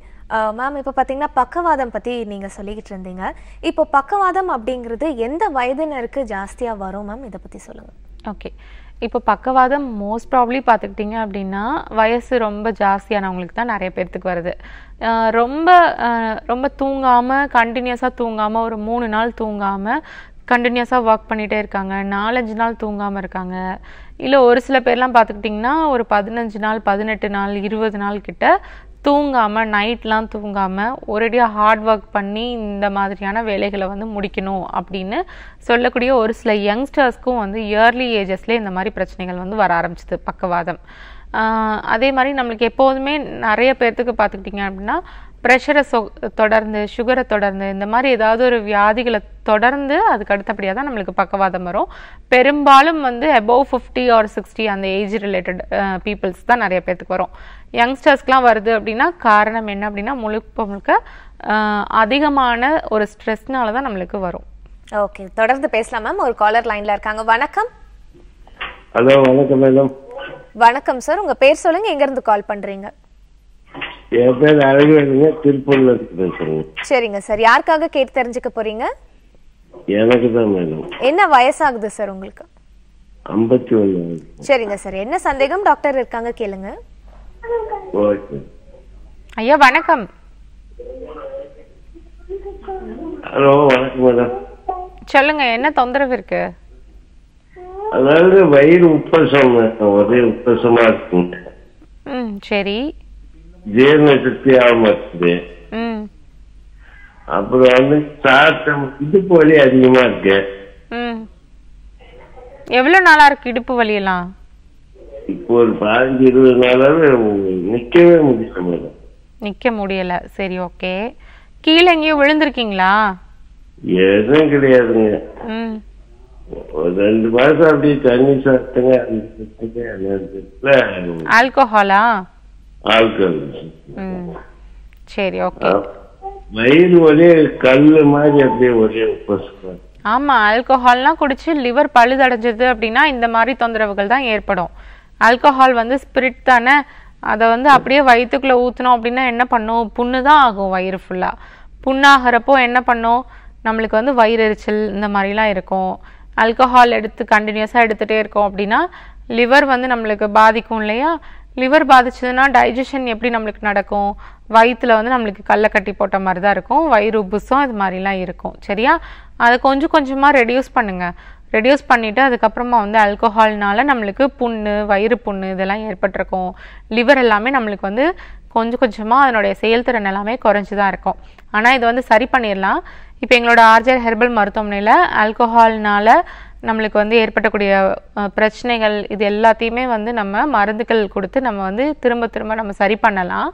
மேம் இப்போ பார்த்தீங்கன்னா பக்கவாதம் பற்றி நீங்கள் சொல்லிக்கிட்டு இருந்தீங்க இப்போ பக்கவாதம் அப்படிங்கிறது எந்த வயதினருக்கு ஜாஸ்தியாக வரும் மேம் இதை பற்றி சொல்லுங்கள் ஓகே இப்போ பக்கவாதம் மோஸ்ட் ப்ராப்ளி பார்த்துக்கிட்டிங்க அப்படின்னா வயசு ரொம்ப ஜாஸ்தியானவங்களுக்கு தான் நிறைய பேர்த்துக்கு வருது ரொம்ப ரொம்ப தூங்காமல் கண்டினியூஸாக தூங்காமல் ஒரு மூணு நாள் தூங்காமல் கண்டினியூஸாக ஒர்க் பண்ணிகிட்டே இருக்காங்க நாலஞ்சு நாள் தூங்காமல் இருக்காங்க இல்லை ஒரு சில பேர்லாம் பார்த்துக்கிட்டிங்கன்னா ஒரு பதினஞ்சு நாள் பதினெட்டு நாள் இருபது நாள் கிட்ட தூங்காமல் நைட்லாம் தூங்காமல் ஒரேடியாக ஹார்ட் ஒர்க் பண்ணி இந்த மாதிரியான வேலைகளை வந்து முடிக்கணும் அப்படின்னு சொல்லக்கூடிய ஒரு சில யங்ஸ்டர்ஸ்க்கும் வந்து இயர்லி ஏஜஸ்லேயே இந்த மாதிரி பிரச்சனைகள் வந்து வர ஆரம்பிச்சிது பக்கவாதம் அதே மாதிரி நம்மளுக்கு எப்போதுமே நிறைய பேர்த்துக்கு பார்த்துக்கிட்டிங்க அப்படின்னா ப்ரெஷரை சொ தொடர்ந்து சுகரை தொடர்ந்து இந்த மாதிரி ஏதாவது ஒரு வியாதிகளை தொடர்ந்து அதுக்கு அடுத்தபடியாக தான் நம்மளுக்கு பக்கவாதம் வரும் பெரும்பாலும் வந்து அபவ் ஃபிஃப்டி ஆர் சிக்ஸ்டி அந்த ஏஜ் ரிலேட்டட் பீப்புள்ஸ் தான் நிறைய பேர்த்துக்கு வரும் யங்ஸ்டர்ஸ்க்கெலாம் வருது அப்படின்னா காரணம் என்ன அப்படின்னா முழுக்க முழுக்க அதிகமான ஒரு ஸ்ட்ரெஸ்னால தான் நம்மளுக்கு வரும் ஓகே தொடர்ந்து பேசலாம் மேம் ஒரு காலர் லைன்ல இருக்காங்க வணக்கம் ஹலோ வணக்கம் மேடம் வணக்கம் சார் உங்க பேர் சொல்லுங்க எங்க இருந்து கால் பண்றீங்க என் பேர் அழகுங்க திருப்பூர்ல இருந்து பேசுறேன் சரிங்க சார் யாருக்காக கேட்டு தெரிஞ்சுக்க போறீங்க எனக்கு தான் மேடம் என்ன வயசாகுது சார் உங்களுக்கு ஐம்பத்தி ஒன்று சரிங்க சார் என்ன சந்தேகம் டாக்டர் இருக்காங்க கேளுங்க ஐயா வணக்கம் ஹலோ வணக்கம் மேடம் சொல்லுங்க என்ன தொந்தரவு இருக்கு அதாவது வயிறு உப்பசம் ஒரே உப்பசமா இருக்கு ம் சரி ஜீரண சக்தி ஆகாம இருக்குது அப்புறம் வந்து சாத்தம் இடுப்பு வலி அதிகமா இருக்கு எவ்வளவு நாளா இருக்கு இடுப்பு வலி எல்லாம் இப்போ ஒரு பதினஞ்சு இருபது நாளாக நிற்கவே முடியல மேடம் நிக்க முடியல சரி ஓகே கீழே எங்கேயும் விழுந்திருக்கீங்களா எதுவும் கிடையாதுங்க ரெண்டு மாசம் அப்படியே தண்ணி சாப்பிட்டுங்க ஆல்கோஹாலா ஆல்கோஹால் சரி ஓகே வயிறு ஒரே கல்லு மாதிரி அப்படியே ஒரே ஆமா குடிச்சு லிவர் பழுதடைஞ்சது அப்படின்னா இந்த மாதிரி தொந்தரவுகள் தான் ஏற்படும் ஆல்கஹால் வந்து ஸ்பிரிட் தானே அதை வந்து அப்படியே வயிற்றுக்குள்ளே ஊற்றினோம் அப்படின்னா என்ன பண்ணும் புண்ணு தான் ஆகும் வயிறு ஃபுல்லாக புண்ணாகிறப்போ என்ன பண்ணும் நம்மளுக்கு வந்து வயிறு எரிச்சல் இந்த மாதிரிலாம் இருக்கும் ஆல்கஹால் எடுத்து கண்டினியூஸாக எடுத்துகிட்டே இருக்கோம் அப்படின்னா லிவர் வந்து நம்மளுக்கு பாதிக்கும் இல்லையா லிவர் பாதிச்சதுன்னா டைஜஷன் எப்படி நம்மளுக்கு நடக்கும் வயிற்றுல வந்து நம்மளுக்கு கல்லை கட்டி போட்ட மாதிரி தான் இருக்கும் வயிறு உப்புசம் இது மாதிரிலாம் இருக்கும் சரியா அதை கொஞ்சம் கொஞ்சமாக ரெடியூஸ் பண்ணுங்கள் ரெடியூஸ் பண்ணிவிட்டு அதுக்கப்புறமா வந்து அல்கோஹால்னால நம்மளுக்கு புண்ணு வயிறு புண்ணு இதெல்லாம் ஏற்பட்டிருக்கும் லிவர் எல்லாமே நம்மளுக்கு வந்து கொஞ்சம் கொஞ்சமாக அதனுடைய செயல்திறன் எல்லாமே குறைஞ்சி தான் இருக்கும் ஆனால் இது வந்து சரி பண்ணிடலாம் இப்போ எங்களோட ஆர்ஜர் ஹெர்பல் மருத்துவமனையில் ஆல்கோஹால்னால் நம்மளுக்கு வந்து ஏற்படக்கூடிய பிரச்சனைகள் இது எல்லாத்தையுமே வந்து நம்ம மருந்துகள் கொடுத்து நம்ம வந்து திரும்ப திரும்ப நம்ம சரி பண்ணலாம்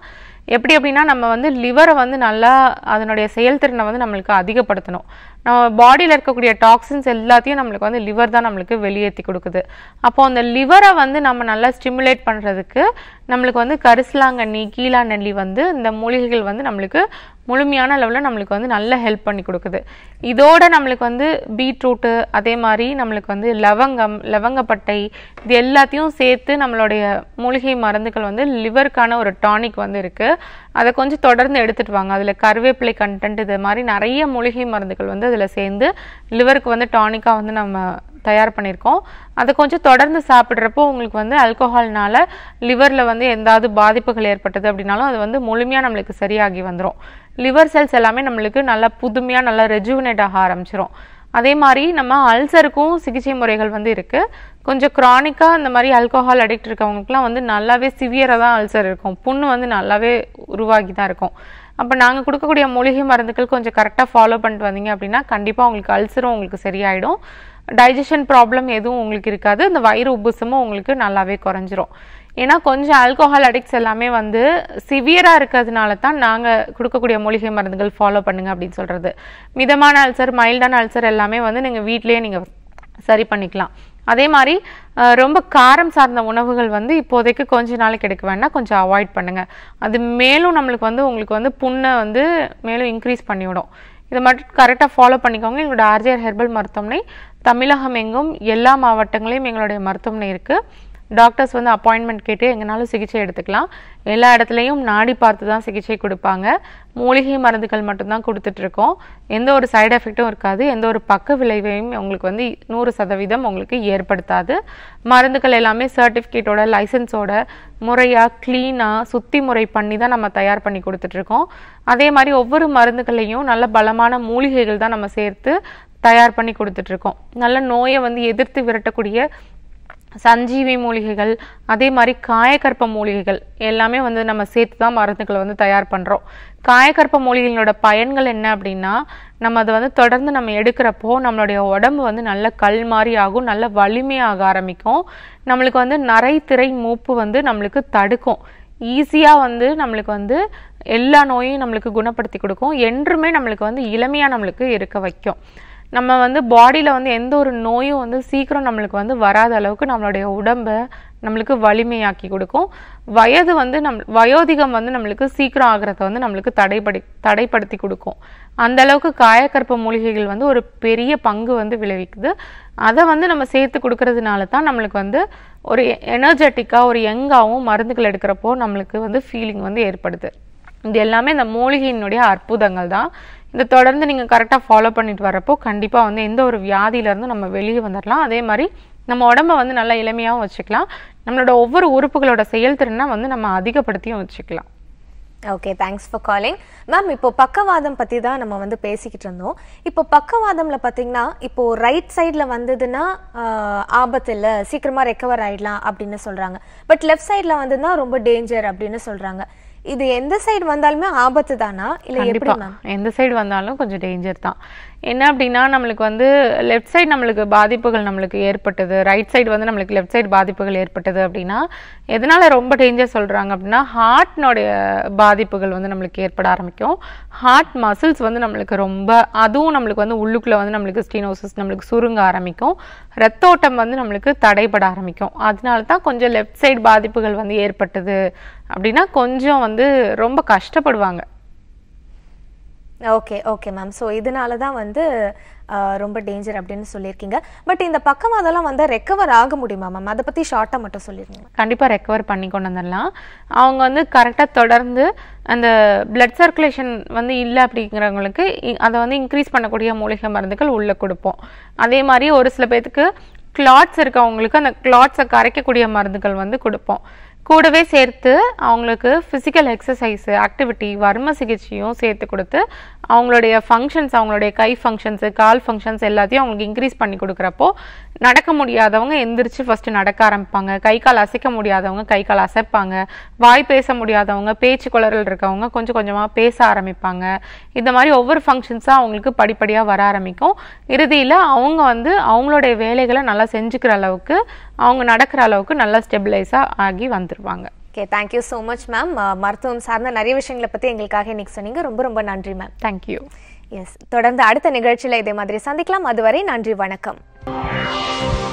எப்படி அப்படின்னா நம்ம வந்து லிவரை வந்து நல்லா அதனுடைய செயல்திறனை வந்து நம்மளுக்கு அதிகப்படுத்தணும் நம்ம பாடியில் இருக்கக்கூடிய டாக்ஸின்ஸ் எல்லாத்தையும் நம்மளுக்கு வந்து லிவர் தான் நம்மளுக்கு வெளியேற்றி கொடுக்குது அப்போ அந்த லிவரை வந்து நம்ம நல்லா ஸ்டிமுலேட் பண்ணுறதுக்கு நம்மளுக்கு வந்து கரிசலாங்கண்ணி நெல்லி வந்து இந்த மூலிகைகள் வந்து நம்மளுக்கு முழுமையான அளவில் நம்மளுக்கு வந்து நல்ல ஹெல்ப் பண்ணி கொடுக்குது இதோட நம்மளுக்கு வந்து பீட்ரூட்டு அதே மாதிரி நம்மளுக்கு வந்து லவங்கம் லவங்கப்பட்டை இது எல்லாத்தையும் சேர்த்து நம்மளுடைய மூலிகை மருந்துகள் வந்து லிவருக்கான ஒரு டானிக் வந்து இருக்குது அதை கொஞ்சம் தொடர்ந்து எடுத்துகிட்டு வாங்க அதில் கருவேப்பிலை கண்டென்ட் இது மாதிரி நிறைய மூலிகை மருந்துகள் வந்து அதில் சேர்ந்து லிவருக்கு வந்து டானிக்காக வந்து நம்ம தயார் பண்ணியிருக்கோம் அதை கொஞ்சம் தொடர்ந்து சாப்பிட்றப்போ உங்களுக்கு வந்து ஆல்கோஹால்னால் லிவரில் வந்து எந்தாவது பாதிப்புகள் ஏற்பட்டது அப்படின்னாலும் அது வந்து முழுமையாக நம்மளுக்கு சரியாகி வந்துடும் லிவர் செல்ஸ் எல்லாமே நம்மளுக்கு நல்லா புதுமையாக நல்லா ரெஜுவினேட் ஆக ஆரம்பிச்சிடும் அதே மாதிரி நம்ம அல்சருக்கும் சிகிச்சை முறைகள் வந்து இருக்குது கொஞ்சம் க்ரானிக்காக இந்த மாதிரி அல்கோஹால் அடிக்ட் இருக்கவங்களுக்குலாம் வந்து நல்லாவே சிவியராக தான் அல்சர் இருக்கும் புண்ணு வந்து நல்லாவே உருவாகி தான் இருக்கும் அப்போ நாங்கள் கொடுக்கக்கூடிய மூலிகை மருந்துகள் கொஞ்சம் கரெக்டாக ஃபாலோ பண்ணிட்டு வந்தீங்க அப்படின்னா கண்டிப்பாக உங்களுக்கு அல்சரும் உங்களுக்கு சரியாயிடும் டைஜஷன் ப்ராப்ளம் எதுவும் உங்களுக்கு இருக்காது இந்த வயிறு உபசமும் உங்களுக்கு நல்லாவே குறைஞ்சிரும் ஏன்னா கொஞ்சம் ஆல்கோஹால் அடிக்ட்ஸ் எல்லாமே வந்து சிவியராக இருக்கிறதுனால தான் நாங்கள் கொடுக்கக்கூடிய மூலிகை மருந்துகள் ஃபாலோ பண்ணுங்கள் அப்படின்னு சொல்கிறது மிதமான அல்சர் மைல்டான அல்சர் எல்லாமே வந்து நீங்கள் வீட்லேயே நீங்கள் சரி பண்ணிக்கலாம் அதே மாதிரி ரொம்ப காரம் சார்ந்த உணவுகள் வந்து இப்போதைக்கு கொஞ்ச நாளைக்கு எடுக்க வேணால் கொஞ்சம் அவாய்ட் பண்ணுங்கள் அது மேலும் நம்மளுக்கு வந்து உங்களுக்கு வந்து புண்ணை வந்து மேலும் இன்க்ரீஸ் பண்ணிவிடும் இதை மட்டும் கரெக்டாக ஃபாலோ பண்ணிக்கோங்க எங்களோட ஆர்ஜிஆர் ஹெர்பல் மருத்துவமனை தமிழகம் எங்கும் எல்லா மாவட்டங்களையும் எங்களுடைய மருத்துவமனை இருக்குது டாக்டர்ஸ் வந்து அப்பாயின்மெண்ட் கேட்டு எங்கேனாலும் சிகிச்சை எடுத்துக்கலாம் எல்லா இடத்துலையும் நாடி பார்த்து தான் சிகிச்சை கொடுப்பாங்க மூலிகை மருந்துகள் மட்டும்தான் கொடுத்துட்ருக்கோம் எந்த ஒரு சைடு எஃபெக்ட்டும் இருக்காது எந்த ஒரு பக்க விளைவையும் உங்களுக்கு வந்து நூறு சதவீதம் உங்களுக்கு ஏற்படுத்தாது மருந்துகள் எல்லாமே சர்டிஃபிகேட்டோட லைசன்ஸோட முறையாக க்ளீனாக சுத்தி முறை பண்ணி தான் நம்ம தயார் பண்ணி கொடுத்துட்ருக்கோம் அதே மாதிரி ஒவ்வொரு மருந்துகளையும் நல்ல பலமான மூலிகைகள் தான் நம்ம சேர்த்து தயார் பண்ணி கொடுத்துட்ருக்கோம் நல்ல நோயை வந்து எதிர்த்து விரட்டக்கூடிய சஞ்சீவி மூலிகைகள் அதே மாதிரி காயக்கற்ப மூலிகைகள் எல்லாமே வந்து நம்ம சேர்த்து தான் மருந்துகளை வந்து தயார் பண்ணுறோம் காயக்கற்ப மூலிகைகளோட பயன்கள் என்ன அப்படின்னா நம்ம அதை வந்து தொடர்ந்து நம்ம எடுக்கிறப்போ நம்மளுடைய உடம்பு வந்து நல்ல கல் மாதிரி ஆகும் நல்ல வலிமையாக ஆரம்பிக்கும் நம்மளுக்கு வந்து நரை திரை மூப்பு வந்து நம்மளுக்கு தடுக்கும் ஈஸியாக வந்து நம்மளுக்கு வந்து எல்லா நோயும் நம்மளுக்கு குணப்படுத்தி கொடுக்கும் என்றுமே நம்மளுக்கு வந்து இளமையாக நம்மளுக்கு இருக்க வைக்கும் நம்ம வந்து பாடியில் வந்து எந்த ஒரு நோயும் வந்து சீக்கிரம் நம்மளுக்கு வந்து வராத அளவுக்கு நம்மளுடைய உடம்பை நம்மளுக்கு வலிமையாக்கி கொடுக்கும் வயது வந்து நம் வயோதிகம் வந்து நம்மளுக்கு சீக்கிரம் ஆகிறத வந்து நம்மளுக்கு தடைப்படி தடைப்படுத்தி கொடுக்கும் அந்த அளவுக்கு காயக்கற்ப மூலிகைகள் வந்து ஒரு பெரிய பங்கு வந்து விளைவிக்குது அதை வந்து நம்ம சேர்த்து கொடுக்கறதுனால தான் நம்மளுக்கு வந்து ஒரு எனர்ஜெட்டிக்காக ஒரு யங்காகவும் மருந்துகள் எடுக்கிறப்போ நம்மளுக்கு வந்து ஃபீலிங் வந்து ஏற்படுது இது எல்லாமே இந்த மூலிகையினுடைய அற்புதங்கள் தான் இந்த தொடர்ந்து நீங்கள் கரெக்டாக ஃபாலோ பண்ணிட்டு வரப்போ கண்டிப்பாக வந்து எந்த ஒரு வியாதியிலேருந்து நம்ம வெளியே வந்துடலாம் அதே மாதிரி நம்ம உடம்ப வந்து நல்லா இளமையாகவும் வச்சுக்கலாம் நம்மளோட ஒவ்வொரு உறுப்புகளோட செயல்திறனை வந்து நம்ம அதிகப்படுத்தியும் வச்சுக்கலாம் okay thanks for calling ma'am இப்போ பக்கவாதம் பற்றி தான் நம்ம வந்து பேசிக்கிட்டு இருந்தோம் இப்போ பக்கவாதமில் பாத்தீங்கன்னா இப்போ ரைட் சைடில் வந்ததுன்னா ஆபத்து இல்லை சீக்கிரமாக ரெக்கவர் ஆகிடலாம் அப்படின்னு சொல்கிறாங்க பட் லெஃப்ட் சைடில் வந்ததுன்னா ரொம்ப டேஞ்சர் அப்படின்னு சொல்கிறாங்க இது எந்த சைடு வந்தாலுமே ஆபத்து தானா இல்லை எப்படி எந்த சைடு வந்தாலும் கொஞ்சம் டேஞ்சர் தான் என்ன அப்படின்னா நம்மளுக்கு வந்து லெஃப்ட் சைடு நம்மளுக்கு பாதிப்புகள் நம்மளுக்கு ஏற்பட்டது ரைட் சைடு வந்து நம்மளுக்கு லெஃப்ட் சைடு பாதிப்புகள் ஏற்பட்டது அப்படின்னா எதனால் ரொம்ப டேஞ்சர் சொல்கிறாங்க அப்படின்னா ஹார்ட்னுடைய பாதிப்புகள் வந்து நம்மளுக்கு ஏற்பட ஆரம்பிக்கும் ஹார்ட் மசில்ஸ் வந்து நம்மளுக்கு ரொம்ப அதுவும் நம்மளுக்கு வந்து உள்ளுக்குள்ளே வந்து நம்மளுக்கு ஸ்டீனோசிஸ் நம்மளுக்கு சுருங்க ஆரம்பிக்கும் ரத்தோட்டம் வந்து நம்மளுக்கு தடைபட ஆரம்பிக்கும் அதனால தான் கொஞ்சம் லெஃப்ட் சைடு பாதிப்புகள் வந்து ஏற்பட்டது அப்படின்னா கொஞ்சம் வந்து ரொம்ப கஷ்டப்படுவாங்க ஓகே ஓகே மேம் ஸோ இதனால தான் வந்து ரொம்ப டேஞ்சர் அப்படின்னு சொல்லியிருக்கீங்க பட் இந்த அதெல்லாம் வந்து ரெக்கவர் ஆக முடியுமா மேம் அதை பற்றி ஷார்ட்டாக மட்டும் சொல்லியிருக்கீங்க கண்டிப்பாக ரெக்கவர் பண்ணி கொண்டு வந்துடலாம் அவங்க வந்து கரெக்டாக தொடர்ந்து அந்த பிளட் சர்க்குலேஷன் வந்து இல்லை அப்படிங்கிறவங்களுக்கு அதை வந்து இன்க்ரீஸ் பண்ணக்கூடிய மூலிகை மருந்துகள் உள்ளே கொடுப்போம் அதே மாதிரி ஒரு சில பேர்த்துக்கு கிளாட்ஸ் இருக்கவங்களுக்கு அந்த கிளாட்ஸை கரைக்கக்கூடிய மருந்துகள் வந்து கொடுப்போம் கூடவே சேர்த்து அவங்களுக்கு ஃபிசிக்கல் எக்ஸசைஸு ஆக்டிவிட்டி வர்ம சிகிச்சையும் சேர்த்து கொடுத்து அவங்களுடைய ஃபங்க்ஷன்ஸ் அவங்களுடைய கை ஃபங்க்ஷன்ஸு கால் ஃபங்க்ஷன்ஸ் எல்லாத்தையும் அவங்களுக்கு இன்க்ரீஸ் பண்ணி கொடுக்குறப்போ நடக்க முடியாதவங்க எந்திரிச்சு ஃபஸ்ட்டு நடக்க ஆரம்பிப்பாங்க கை கால் அசைக்க முடியாதவங்க கை கால் அசைப்பாங்க வாய் பேச முடியாதவங்க பேச்சு குளறல் இருக்கவங்க கொஞ்சம் கொஞ்சமாக பேச ஆரம்பிப்பாங்க இந்த மாதிரி ஒவ்வொரு ஃபங்க்ஷன்ஸாக அவங்களுக்கு படிப்படியாக வர ஆரம்பிக்கும் இறுதியில் அவங்க வந்து அவங்களுடைய வேலைகளை நல்லா செஞ்சுக்கிற அளவுக்கு அவங்க நடக்கிற அளவுக்கு நல்லா ஸ்டெபிலைஸாக ஆகி வந்துடுவாங்க okay thank you so much ma'am மருத்துவம் சார்ந்த நிறைய விஷயங்களை பற்றி எங்களுக்காக இன்னைக்கு சொன்னீங்க ரொம்ப ரொம்ப நன்றி மேம் தேங்க்யூ எஸ் தொடர்ந்து அடுத்த நிகழ்ச்சியில் இதே மாதிரி சந்திக்கலாம் அதுவரை நன்றி வணக்கம்